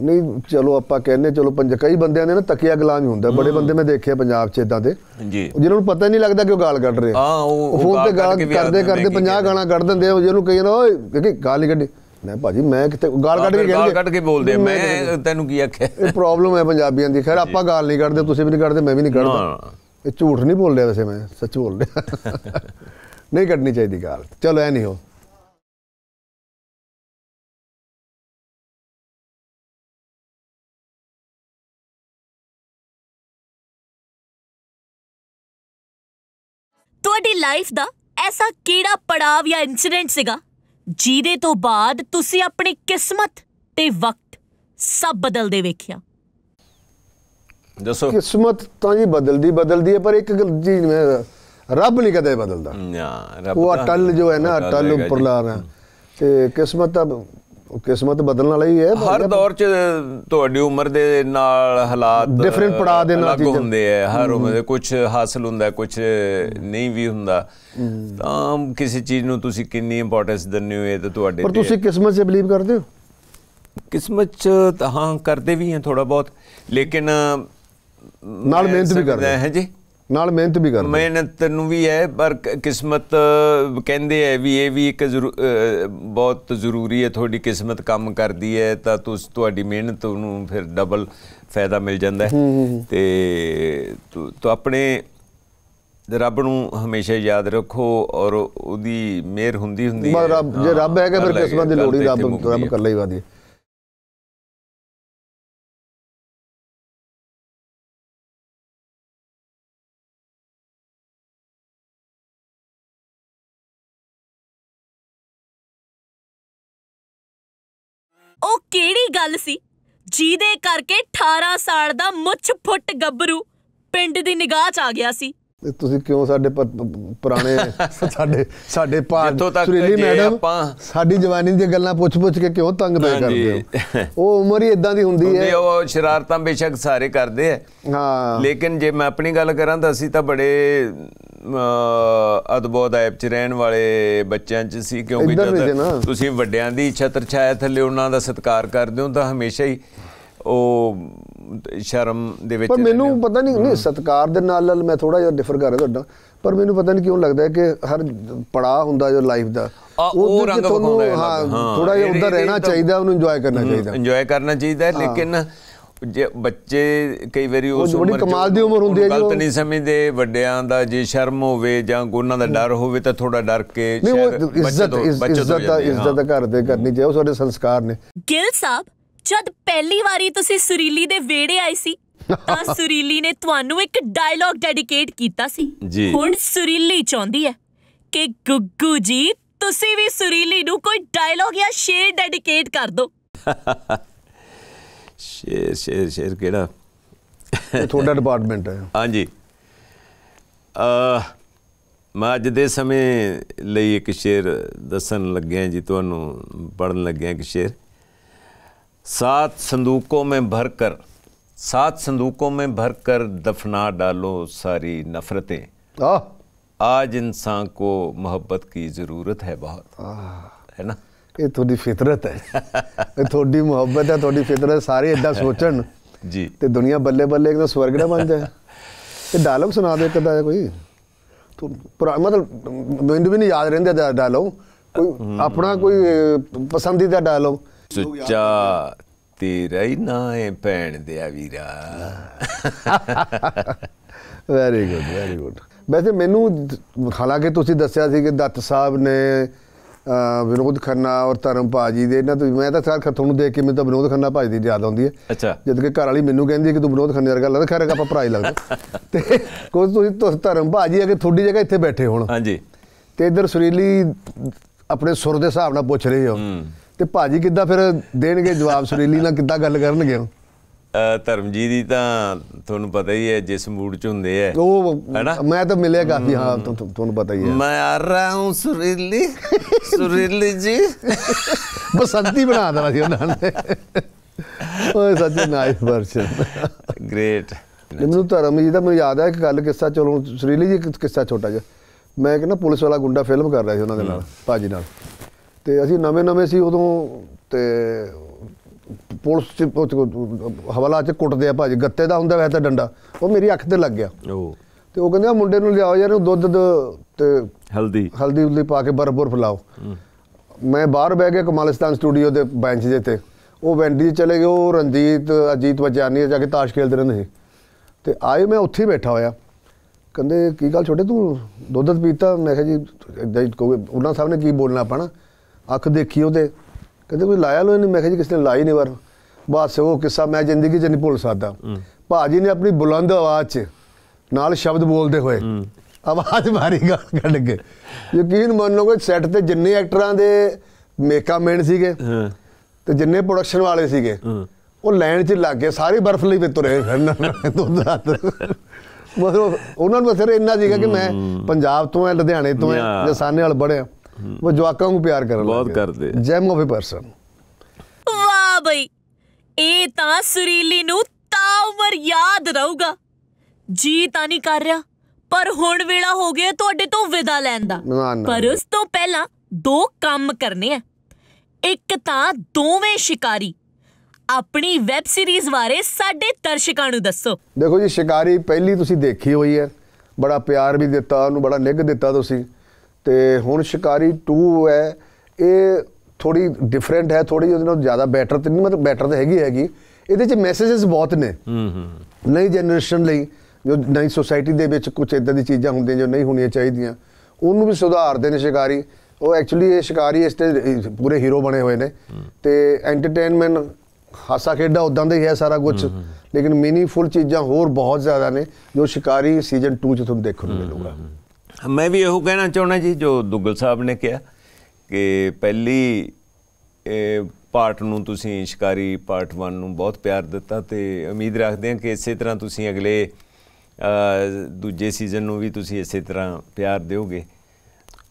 ਨਹੀਂ ਚਲੋ ਆਪਾਂ ਕਹਿੰਦੇ ਚਲੋ ਪੰਜ ਕਈ ਬੰਦਿਆਂ ਦੇ ਨਾ ਤਕਿਆ ਗਲਾਮ ਹੀ ਹੁੰਦਾ ਬੜੇ ਬੰਦੇ ਮੈਂ ਦੇਖੇ ਪੰਜਾਬ 'ਚ ਇਦਾਂ ਦੇ ਜੀ ਜਿਹਨਾਂ ਨੂੰ ਪਤਾ ਨਹੀਂ ਲੱਗਦਾ ਕਿ ਉਹ ਗਾਲ ਕੱਢ ਰਹੇ ਆ ਉਹ ਉਹ ਤੇ ਗਾਲ ਕਰਦੇ ਕਰਦੇ 50 ਗਾਣਾ ਕੱਢ ਦਿੰਦੇ ਆ ਜਿਹਨੂੰ ਕਹਿੰਦੇ ਓਏ ਕਿ ਗਾਲ ਹੀ ਕੱਢੀ ਮੈਂ ਭਾਜੀ ਮੈਂ ਕਿਤੇ ਗਾਲ ਕੱਢ ਕੇ ਕਹਿੰਦੇ ਗਾਲ ਕੱਢ ਕੇ ਬੋਲਦੇ ਮੈਂ ਤੈਨੂੰ ਕੀ ਆਖਿਆ ਇਹ ਪ੍ਰੋਬਲਮ ਹੈ ਪੰਜਾਬੀਆਂ ਦੀ ਖੈਰ ਆਪਾਂ ਗਾਲ ਨਹੀਂ ਕੱਢਦੇ ਤੁਸੀਂ ਵੀ ਨਹੀਂ ਕੱਢਦੇ ਮੈਂ ਵੀ ਨਹੀਂ ਕੱਢਦਾ ਇਹ ਝੂਠ ਨਹੀਂ ਬੋਲ ਰਿਹਾ ਵੈਸੇ ਮੈਂ ਸੱਚ ਬੋਲ ਰਿਹਾ ਨਹੀਂ ਕੱਢਣੀ ਚਾਹੀਦੀ ਗਾਲ ਚਲੋ ਐ ਨਹੀਂ ਹੋ ਤੁਹਾਡੀ ਲਾਈਫ ਦਾ ਐਸਾ ਕਿਹੜਾ ਪੜਾਵ ਜਾਂ ਇਨਸੀਡੈਂਟ ਸੀਗਾ ਜਿਹਦੇ ਤੋਂ ਬਾਅਦ ਤੁਸੀਂ ਆਪਣੀ ਕਿਸਮਤ ਤੇ ਵਕਤ ਸਭ ਬਦਲਦੇ ਵੇਖਿਆ ਦੱਸੋ ਕਿਸਮਤ ਤਾਂ ਜੀ ਬਦਲਦੀ ਬਦਲਦੀ ਹੈ ਪਰ ਇੱਕ ਜੀ ਮੈਂ ਰੱਬ ਨਹੀਂ ਕਦੇ ਬਦਲਦਾ ਨਾ ਰੱਬ ਉਹ ਅਟਲ ਜੋ ਹੈ ਨਾ ਅਟਲ ਉਪਰਲਾ ਤੇ ਕਿਸਮਤ ਤਾਂ ਉਹ ਕਿਸਮਤ ਬਦਲਣ ਵਾਲਾ ਹੀ ਹੈ ਹਰ ਦੌਰ 'ਚ ਤੁਹਾਡੀ ਉਮਰ ਦੇ ਨਾਲ ਹਾਲਾਤ ਡਿਫਰੈਂਟ ਪੜਾ ਦੇ ਨਾਲ ਚੀਜ਼ ਹੁੰਦੇ ਆ ਹਰ ਉਮਰ ਦੇ ਕੁਝ ਹਾਸਲ ਹੁੰਦਾ ਕੁਝ ਨਹੀਂ ਵੀ ਹੁੰਦਾ ਤਾਂ ਕਿਸੇ ਚੀਜ਼ ਨੂੰ ਤੁਸੀਂ ਕਿੰਨੀ ਇੰਪੋਰਟੈਂਸ ਦਿੰਦੇ ਹੋ ਇਹ ਤਾਂ ਤੁਹਾਡੇ ਪਰ ਤੁਸੀਂ ਕਿਸਮਤ 'ਚ ਬਲੀਵ ਕਰਦੇ ਹੋ ਕਿਸਮਤ 'ਚ ਤਾਂ ਹਾਂ ਕਰਦੇ ਵੀ ਹਾਂ ਥੋੜਾ ਬਹੁਤ ਲੇਕਿਨ ਨਾਲ ਮਿਹਨਤ ਵੀ ਕਰਦੇ ਹਾਂ ਜੀ ਨਾਲ ਮਿਹਨਤ ਵੀ ਕਰਦੇ ਮਿਹਨਤ ਨੂੰ ਵੀ ਹੈ ਪਰ ਕਿਸਮਤ ਕਹਿੰਦੇ ਐ ਵੀ ਇਹ ਵੀ ਇੱਕ ਬਹੁਤ ਜ਼ਰੂਰੀ ਹੈ ਤੁਹਾਡੀ ਕਿਸਮਤ ਕੰਮ ਕਰਦੀ ਹੈ ਤਾਂ ਤੁਸ ਤੁਹਾਡੀ ਮਿਹਨਤ ਨੂੰ ਫਿਰ ਡਬਲ ਫਾਇਦਾ ਮਿਲ ਜਾਂਦਾ ਹੈ ਤੇ ਤੋ ਆਪਣੇ ਰੱਬ ਨੂੰ ਹਮੇਸ਼ਾ ਯਾਦ ਰੱਖੋ ਔਰ ਉਹਦੀ ਮਿਹਰ ਹੁੰਦੀ ਹੁੰਦੀ ਹੈ ਜੇ ਰੱਬ ਹੈਗਾ ਫਿਰ ਕਿਸਮਤ ਦੀ ਲੋੜ ਹੀ ਰੱਬ ਰੱਬ ਕਰ ਲਈ ਵਾਦੀ ਉਹ ਕਿਹੜੀ ਗੱਲ ਸੀ ਜਿਹਦੇ ਕਰਕੇ 18 ਸਾਲ ਦਾ ਮੁੱਛ ਫੁੱਟ ਗੱਭਰੂ ਪਿੰਡ ਦੀ ਨਿਗਾਹ 'ਚ ਆ ਗਿਆ ਸੀ ਤੁਸੀਂ ਕਿਉਂ ਸਾਡੇ ਪੁਰਾਣੇ ਸਾਡੇ ਸਾਡੇ ਭਾਰਤ ਸੁਰੀਲੀ ਮੈਡਮ ਸਾਡੀ ਜਵਾਨੀ ਦੀਆਂ ਗੱਲਾਂ ਪੁੱਛ-ਪੁੱਛ ਕੇ ਕਿਉਂ ਤੰਗ ਪਏ ਕਰਦੇ ਹੋ ਉਹ ਉਮਰ ਹੀ ਇਦਾਂ ਦੀ ਹੁੰਦੀ ਹੈ ਉਹ ਸ਼ਰਾਰਤਾਂ ਬੇਸ਼ੱਕ ਸਾਰੇ ਕਰਦੇ ਆ ਹਾਂ ਲੇਕਿਨ ਜੇ ਮੈਂ ਆਪਣੀ ਗੱਲ ਕਰਾਂ ਤਾਂ ਅਸੀਂ ਤਾਂ ਬੜੇ ਅਦਬੋਦ ਆਇਬ ਚ ਰਹਿਣ ਵਾਲੇ ਬੱਚਿਆਂ ਚ ਸੀ ਕਿਉਂਕਿ ਜਦ ਤੁਸੀਂ ਵੱਡਿਆਂ ਦੀ ਛਤਰ ਛਾਇਆ ਥੱਲੇ ਉਹਨਾਂ ਦਾ ਸਤਿਕਾਰ ਕਰਦੇ ਹੋ ਤਾਂ ਹਮੇਸ਼ਾ ਹੀ ਉਹ ਸ਼ਰਮ ਦੇ ਵਿੱਚ ਪਰ ਮੈਨੂੰ ਪਤਾ ਨਹੀਂ ਨਹੀਂ ਸਤਕਾਰ ਦੇ ਨਾਲ ਨਾਲ ਮੈਂ ਥੋੜਾ ਜਿਹਾ ਡਿਫਰ ਕਰ ਰਿਹਾ ਤੁਹਾਡਾ ਪਰ ਮੈਨੂੰ ਪਤਾ ਨਹੀਂ ਕਿਉਂ ਲੱਗਦਾ ਹੈ ਕਿ ਹਰ ਪੜਾ ਹੁੰਦਾ ਜੋ ਲਾਈਫ ਦਾ ਉਹ ਰੰਗ ਤੁਹਾਨੂੰ ਹਾਂ ਥੋੜਾ ਜਿਹਾ ਉਧਰ ਰਹਿਣਾ ਚਾਹੀਦਾ ਉਹਨੂੰ ਇੰਜੋਏ ਕਰਨਾ ਚਾਹੀਦਾ ਇੰਜੋਏ ਕਰਨਾ ਚਾਹੀਦਾ ਲੇਕਿਨ ਜੇ ਬੱਚੇ ਕਈ ਵਾਰੀ ਉਸ ਉਮਰ ਦੀ ਕਮਾਲ ਦੀ ਉਮਰ ਹੁੰਦੀ ਹੈ ਗਲਤ ਨਹੀਂ ਸਮਝਦੇ ਵੱਡਿਆਂ ਦਾ ਜੇ ਸ਼ਰਮ ਹੋਵੇ ਜਾਂ ਉਹਨਾਂ ਦਾ ਡਰ ਹੋਵੇ ਤਾਂ ਥੋੜਾ ਡਰ ਕੇ ਇੱਜ਼ਤ ਇੱਜ਼ਤ ਦਾ ਇੱਜ਼ਤ ਦਾ ਘਰ ਦੇ ਕਰਨੀ ਚਾਹੀਦਾ ਉਹ ਸਾਡੇ ਸੰਸਕਾਰ ਨੇ ਗਿਲ ਸਾਹਿਬ ਜਦ ਪਹਿਲੀ ਵਾਰੀ ਤੁਸੀਂ ਸੁਰੀਲੀ ਦੇ ਵੇੜੇ ਆਏ ਸੀ ਤਾਂ ਸੁਰੀਲੀ ਨੇ ਤੁਹਾਨੂੰ ਇੱਕ ਡਾਇਲੌਗ ਡੈਡੀਕੇਟ ਕੀਤਾ ਸੀ ਜੀ ਹੁਣ ਸੁਰੀਲੀ ਚਾਹੁੰਦੀ ਹੈ ਕਿ ਗੁੱਗੂ ਜੀ ਤੁਸੀਂ ਵੀ ਸੁਰੀਲੀ ਨੂੰ ਕੋਈ ਡਾਇਲੌਗ ਜਾਂ ਸ਼ੇਰ ਡੈਡੀਕੇਟ ਕਰ ਦਿਓ ਸ਼ੇਰ ਸ਼ੇਰ ਸ਼ੇਰ ਕਿਹੜਾ ਇਹ ਤੁਹਾਡਾ ਡਿਪਾਰਟਮੈਂਟ ਹੈ ਹਾਂਜੀ ਅ ਮੈਂ ਅੱਜ ਦੇ ਸਮੇਂ ਲਈ ਇੱਕ ਸ਼ੇਰ ਦੱਸਣ ਲੱਗਿਆ ਜੀ ਤੁਹਾਨੂੰ ਪੜਨ ਲੱਗਿਆ ਇੱਕ ਸ਼ੇਰ सात संदूकों में भरकर सात संदूकों में भरकर दफना डालो सारी नफ़रतें आज इंसान को मोहब्बत की ज़रूरत है बहुत है ना ਇਹ ਤੁਹਾਡੀ ਫਿਤਰਤ ਹੈ ਇਹ ਤੁਹਾਡੀ ਮੁਹੱਬਤ ਹੈ ਤੁਹਾਡੀ ਫਿਤਰਤ ਸਾਰੇ ਇਦਾਂ ਸੋਚਣ ਜੀ ਤੇ ਦੁਨੀਆ ਬੱਲੇ ਬੱਲੇ ਇੱਕ ਤਾਂ ਸਵਰਗ ਨਾ ਬਣ ਜਾਏ ਇਹ ਡਾਇਲੌਗ ਸੁਣਾ ਦੇ ਕਦਾ ਕੋਈ ਤੂੰ ਮਤਲਬ ਮੈਨੂੰ ਵੀ ਨਹੀਂ ਯਾਦ ਰਹਿੰਦਾ ਡਾਇਲੌਗ ਕੋਈ ਆਪਣਾ ਕੋਈ ਪਸੰਦੀਦਾ ਡਾਇਲੌਗ ਸੁੱਚਾ ਤੇਰਾ ਹੀ ਨਾਂ ਹੈ ਭੈਣ ਦੇ ਆ ਵੀਰਾ ਵੈਰੀ ਗੁੱਡ ਵੈਰੀ ਗੁੱਡ ਵੈਸੇ ਮੈਨੂੰ ਹਾਲਾਂਕਿ ਤੁਸੀਂ ਦੱਸਿਆ ਸੀ ਕਿ ਦੱਤ ਸਾਹਿਬ ਨੇ ਵਿਨੋਦ ਖੰਨਾ ਔਰ ਧਰਮ ਭਾਜੀ ਦੇ ਇਹਨਾਂ ਤੋਂ ਮੈਂ ਤਾਂ ਸਾਰ ਤੁਹਾਨੂੰ ਦੇਖ ਕੇ ਮੈਨੂੰ ਤਾਂ ਵਿਨੋਦ ਖੰਨਾ ਭਾਜੀ ਦੀ ਯਾਦ ਆਉਂਦੀ ਹੈ ਅੱਛਾ ਜਦ ਕਿ ਘਰ ਵਾਲੀ ਮੈਨੂੰ ਕਹਿੰਦੀ ਹੈ ਕਿ ਤੂੰ ਵਿਨੋਦ ਖੰਨਾ ਵਰਗਾ ਲੱਗਦਾ ਖੈਰ ਆਪਾਂ ਭਰਾ ਹੀ ਲੱਗਦੇ ਤੇ ਕੋਈ ਤੁਸੀਂ ਧਰਮ ਭਾਜੀ ਅਗੇ ਥੋੜੀ ਜਗ੍ਹਾ ਇੱਥੇ ਬੈਠੇ ਹੋਣ ਹਾਂਜੀ ਤੇ ਇਧਰ ਸੁਰੀਲੀ ਆਪਣੇ ਸੁਰ ਦੇ ਹਿਸਾਬ ਨਾਲ ਪੁੱਛ ਰਹੇ ਹੋ ਤੇ ਭਾਜੀ ਕਿੱਦਾਂ ਫਿਰ ਦੇਣਗੇ ਜਵਾਬ ਸੁਰੀਲੀ ਨਾਲ ਕਿੱਦਾਂ ਗੱਲ ਕਰਨਗੇ ਉਹ ਧਰਮਜੀਤ ਦੀ ਤਾਂ ਤੁਹਾਨੂੰ ਪਤਾ ਹੀ ਹੈ ਜਿਸ ਮੂਡ 'ਚ ਹੁੰਦੇ ਐ ਉਹ ਮੈਂ ਤਾਂ ਮਿਲਿਆ ਕਾਫੀ ਹਾਂ ਤੁਹਾਨੂੰ ਪਤਾ ਹੀ ਹੈ ਮੈਂ ਆ ਰਹਾ ਹਾਂ ਸੁਰੀਲੀ ਸੁਰੀਲੀ ਜੀ ਬਸੰਤੀ ਬਣਾ ਦੇਣਾ ਸੀ ਉਹਨਾਂ ਨੇ ਓਏ ਸੱਚੇ ਨਾਈਸ ਵਰਸ਼ਨ ਗ੍ਰੇਟ ਮੈਨੂੰ ਧਰਮਜੀਤ ਦਾ ਮੈਨੂੰ ਯਾਦ ਆ ਇੱਕ ਗੱਲ ਕਿੱਸਾ ਚਲੋ ਸੁਰੀਲੀ ਜੀ ਕਿੱਸਾ ਛੋਟਾ ਜਿਹਾ ਮੈਂ ਕਿਹਾ ਨਾ ਪੁਲਿਸ ਵਾਲਾ ਗੁੰਡਾ ਫਿਲਮ ਕਰ ਰਿਹਾ ਸੀ ਉਹਨਾਂ ਦੇ ਨਾਲ ਭਾਜੀ ਨਾਲ ਤੇ ਅਸੀਂ ਨਵੇਂ-ਨਵੇਂ ਸੀ ਉਦੋਂ ਤੇ ਪੁਲਿਸ ਚ ਹਵਾਲਾ ਚ ਕੁੱਟਦੇ ਆ ਭਾਜੀ ਗੱਤੇ ਦਾ ਹੁੰਦਾ ਵੈਸੇ ਤਾਂ ਡੰਡਾ ਉਹ ਮੇਰੀ ਅੱਖ ਤੇ ਲੱਗ ਗਿਆ ਉਹ ਤੇ ਉਹ ਕਹਿੰਦੇ ਆ ਮੁੰਡੇ ਨੂੰ ਲਿਆਓ ਯਾਰ ਦੁੱਧ ਤੇ ਹਲਦੀ ਹਲਦੀ ਉਲੀ ਪਾ ਕੇ ਬਰਬਰ ਫਲਾਓ ਮੈਂ ਬਾਹਰ ਬਹਿ ਕੇ ਕਮਾਲਿਸਤਾਨ ਸਟੂਡੀਓ ਦੇ ਬੈਂਚ ਦੇ ਤੇ ਉਹ ਵੈਂਡੀ ਚਲੇ ਗਏ ਉਹ ਰਣਜੀਤ ਅਜੀਤ ਵਜਾਨੀ ਜਾ ਕੇ ਤਾਸ਼ ਖੇਲਦੇ ਰਹਿੰਦੇ ਸੀ ਤੇ ਆਏ ਮੈਂ ਉੱਥੇ ਬੈਠਾ ਹੋਇਆ ਕਹਿੰਦੇ ਕੀ ਗੱਲ ਛੋਟੇ ਤੂੰ ਦੁੱਧ ਪੀਤਾ ਮੈਂ ਕਿਹਾ ਜੀ ਹੀ ਉਹਨਾਂ ਸਾਹਿਬ ਨੇ ਕੀ ਬੋਲਣਾ ਆਪਣਾ ਅੱਖ ਦੇਖੀ ਉਹਦੇ ਕਹਿੰਦੇ ਕੋਈ ਲਾਇਆ ਲੋ ਨਹੀਂ ਮੈਂ ਕਿਹਾ ਜੀ ਕਿਸ ਨੇ ਲਾਈ ਨਹੀਂ ਵਰ ਬਸ ਉਹ ਕਿੱਸਾ ਮੈਂ ਜ਼ਿੰਦਗੀ 'ਚ ਨਹੀਂ ਭੁੱਲ ਸਕਦਾ ਭਾਜੀ ਨੇ ਆਪਣੀ ਬੁਲੰਦ ਆਵਾਜ਼ 'ਚ ਨਾਲ ਸ਼ਬਦ ਬੋਲਦੇ ਹੋਏ ਆਵਾਜ਼ ਮਾਰੀ ਗੱਲ ਕੱਢ ਕੇ ਯਕੀਨ ਮੰਨ ਕੋਈ ਸੈੱਟ ਤੇ ਜਿੰਨੇ ਐਕਟਰਾਂ ਦੇ ਮੇਕਅਪ ਮੈਨ ਸੀਗੇ ਤੇ ਜਿੰਨੇ ਪ੍ਰੋਡਕਸ਼ਨ ਵਾਲੇ ਸੀਗੇ ਉਹ ਲਾਈਨ 'ਚ ਲੱਗ ਗਏ ਸਾਰੇ ਬਰਫ ਲਈ ਵੀ ਤੁਰੇ ਫਿਰਨ ਦੁੱਧ ਰਾਤ ਮਤਲਬ ਉਹਨਾਂ ਨੂੰ ਸਿਰ ਇੰਨਾ ਸੀਗਾ ਕਿ ਮੈਂ ਪੰਜਾਬ ਤੋਂ ਐ ਲੁਧਿਆਣੇ ਤੋਂ ਐ ਜਸਾਨੇ ਵਾਲ ਬੜਿਆ ਉਹ ਜਵਾਕਾਂ ਨੂੰ ਪਿਆਰ ਕਰਨ ਬਹੁਤ ਕਰਦੇ ਜੈਮ ਆਫ ਅ ਪਰਸਨ ਵਾਹ ਬਈ ਇਹ ਤਾਂ ਸੁਰੀਲੀ ਨੂੰ ਤਾਂ ਉਮਰ ਯਾਦ ਰਹੂਗਾ ਜੀ ਤਾਂ ਨਹੀਂ ਕਰ ਰਿਹਾ ਪਰ ਹੁਣ ਵੇਲਾ ਹੋ ਗਿਆ ਤੁਹਾਡੇ ਤੋਂ ਵਿਦਾ ਲੈਣ ਦਾ ਪਰ ਉਸ ਤੋਂ ਪਹਿਲਾਂ ਦੋ ਕੰਮ ਕਰਨੇ ਆ ਇੱਕ ਤਾਂ ਦੋਵੇਂ ਸ਼ਿਕਾਰੀ ਆਪਣੀ ਵੈਬ ਸੀਰੀਜ਼ ਬਾਰੇ ਸਾਡੇ ਦਰਸ਼ਕਾਂ ਨੂੰ ਦੱਸੋ ਦੇਖੋ ਜੀ ਸ਼ਿਕਾਰੀ ਪਹਿਲੀ ਤੁਸੀਂ ਦੇਖੀ ਹੋਈ ਹੈ ਬੜਾ ਪਿਆਰ ਵੀ ਦਿੱਤਾ ਉਹਨੂੰ ਬੜਾ ਨਿੱਘ ਦਿੱਤਾ ਤੁਸੀਂ ਤੇ ਹੁਣ ਸ਼ਿਕਾਰੀ 2 ਹੈ ਇਹ ਥੋੜੀ ਡਿਫਰੈਂਟ ਹੈ ਥੋੜੀ ਉਹਦੇ ਨਾਲ ਜ਼ਿਆਦਾ ਬੈਟਰ ਤੇ ਨਹੀਂ ਮਤਲਬ ਬੈਟਰ ਤਾਂ ਹੈਗੀ ਹੈਗੀ ਇਹਦੇ ਚ ਮੈਸੇजेस ਬਹੁਤ ਨੇ ਹੂੰ ਹੂੰ ਨਈ ਜਨਰੇਸ਼ਨ ਲਈ ਜੋ ਨਈ ਸੋਸਾਇਟੀ ਦੇ ਵਿੱਚ ਕੁਝ ਇਦਾਂ ਦੀ ਚੀਜ਼ਾਂ ਹੁੰਦੀਆਂ ਜੋ ਨਹੀਂ ਹੋਣੀਆਂ ਚਾਹੀਦੀਆਂ ਉਹਨੂੰ ਵੀ ਸੁਧਾਰਦੇ ਨੇ ਸ਼ਿਕਾਰੀ ਉਹ ਐਕਚੁਅਲੀ ਇਹ ਸ਼ਿਕਾਰੀ ਇਸ ਤੇ ਪੂਰੇ ਹੀਰੋ ਬਣੇ ਹੋਏ ਨੇ ਤੇ ਐਂਟਰਟੇਨਮੈਂਟ ਹਾਸਾ ਖੇਡਾ ਉਦਾਂ ਦਾ ਹੀ ਹੈ ਸਾਰਾ ਕੁਝ ਲੇਕਿਨ ਮੀਨੀਫੁਲ ਚੀਜ਼ਾਂ ਹੋਰ ਬਹੁਤ ਜ਼ਿਆਦਾ ਨੇ ਜੋ ਸ਼ਿਕਾਰੀ ਸੀਜ਼ਨ 2 ਚ ਤੁਹਾਨੂੰ ਦੇਖਣ ਨੂੰ ਮਿਲੂਗਾ ਮੈਂ ਵੀ ਇਹੋ ਕਹਿਣਾ ਚਾਹੁੰਦਾ ਜੀ ਜੋ ਦੁੱਗਲ ਸਾਹਿਬ ਨੇ ਕਿਹਾ ਕਿ ਪਹਿਲੀ ਇਹ ਪਾਰਟ ਨੂੰ ਤੁਸੀਂ ਸ਼ਿਕਾਰੀ ਪਾਰਟ 1 ਨੂੰ ਬਹੁਤ ਪਿਆਰ ਦਿੱਤਾ ਤੇ ਉਮੀਦ ਰੱਖਦੇ ਹਾਂ ਕਿ ਇਸੇ ਤਰ੍ਹਾਂ ਤੁਸੀਂ ਅਗਲੇ ਦੂਜੇ ਸੀਜ਼ਨ ਨੂੰ ਵੀ ਤੁਸੀਂ ਇਸੇ ਤਰ੍ਹਾਂ ਪਿਆਰ ਦਿਓਗੇ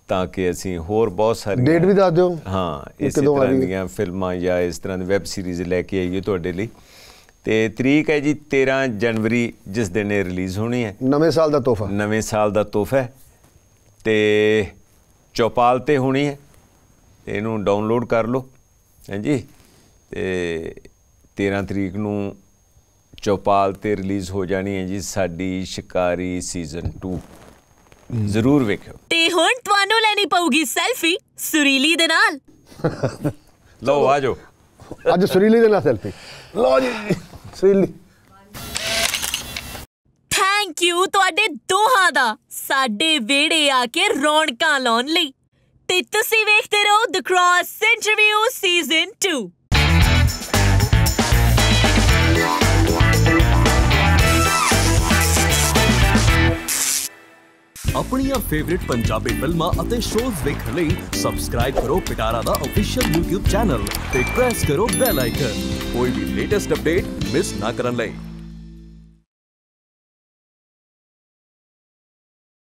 ਤਾਂ ਕਿ ਅਸੀਂ ਹੋਰ ਬਹੁਤ ਸਾਰੀ ਡੇਟ ਵੀ ਦੱਸ ਦਿਓ ਹਾਂ ਇਸੇ ਤਰ੍ਹਾਂ ਦੀਆਂ ਫਿਲਮਾਂ ਜਾਂ ਇਸ ਤਰ੍ਹਾਂ ਦੀ ਵੈਬ ਸੀਰੀਜ਼ ਲੈ ਕੇ ਆਈਏ ਤੁਹਾਡੇ ਲਈ ਤੇ ਤਰੀਕ ਹੈ ਜੀ 13 ਜਨਵਰੀ ਜਿਸ ਦਿਨ ਇਹ ਰਿਲੀਜ਼ ਹੋਣੀ ਹੈ ਨਵੇਂ ਸਾਲ ਦਾ ਤੋਹਫਾ ਨਵੇਂ ਸਾਲ ਦਾ ਤੋਹਫਾ ਹੈ ਤੇ ਚੌਪਾਲ ਤੇ ਹੋਣੀ ਹੈ ਤੇ ਇਹਨੂੰ ਡਾਊਨਲੋਡ ਕਰ ਲਓ ਹਾਂਜੀ ਤੇ 13 ਤਰੀਕ ਨੂੰ ਚੌਪਾਲ ਤੇ ਰਿਲੀਜ਼ ਹੋ ਜਾਣੀ ਹੈ ਜੀ ਸਾਡੀ ਸ਼ਿਕਾਰੀ ਸੀਜ਼ਨ 2 ਜ਼ਰੂਰ ਵੇਖਿਓ ਤੇ ਹੁਣ ਤੁਹਾਨੂੰ ਲੈਣੀ ਪਊਗੀ ਸੈਲਫੀ ਸੁਰੀਲੀ ਦੇ ਨਾਲ ਲਓ ਆਜੋ ਅੱਜ ਸੁਰੀਲੀ ਦੇ ਨਾਲ ਸੈਲਫੀ ਲਓ ਜੀ ਸੁਰੀਲੀ ਥੈਂਕ ਯੂ ਤੁਹਾਡੇ ਦੋਹਾਂ ਦਾ ਸਾਡੇ ਵਿਹੜੇ ਆ ਕੇ ਰੌਣਕਾਂ ਲਾਉਣ ਲਈ ਤੇ ਤੁਸੀਂ ਵੇਖਦੇ ਰਹੋ ਦ ਕ੍ਰਾਸ ਇੰਟਰਵਿਊ ਸੀਜ਼ਨ 2 ਆਪਣੀਆਂ ਫੇਵਰਿਟ ਪੰਜਾਬੀ ਫਿਲਮਾਂ ਅਤੇ ਸ਼ੋਜ਼ ਵੇਖਣ ਲਈ ਸਬਸਕ੍ਰਾਈਬ ਕਰੋ ਪਿਟਾਰਾ ਦਾ ਅਫੀਸ਼ੀਅਲ YouTube ਚੈਨਲ ਤੇ ਪ੍ਰੈਸ ਕਰੋ ਬੈਲ ਆਈਕਨ ਕੋਈ ਵੀ ਲੇਟੈਸਟ ਅਪਡੇਟ ਮਿਸ ਨਾ ਕਰਨ ਲਈ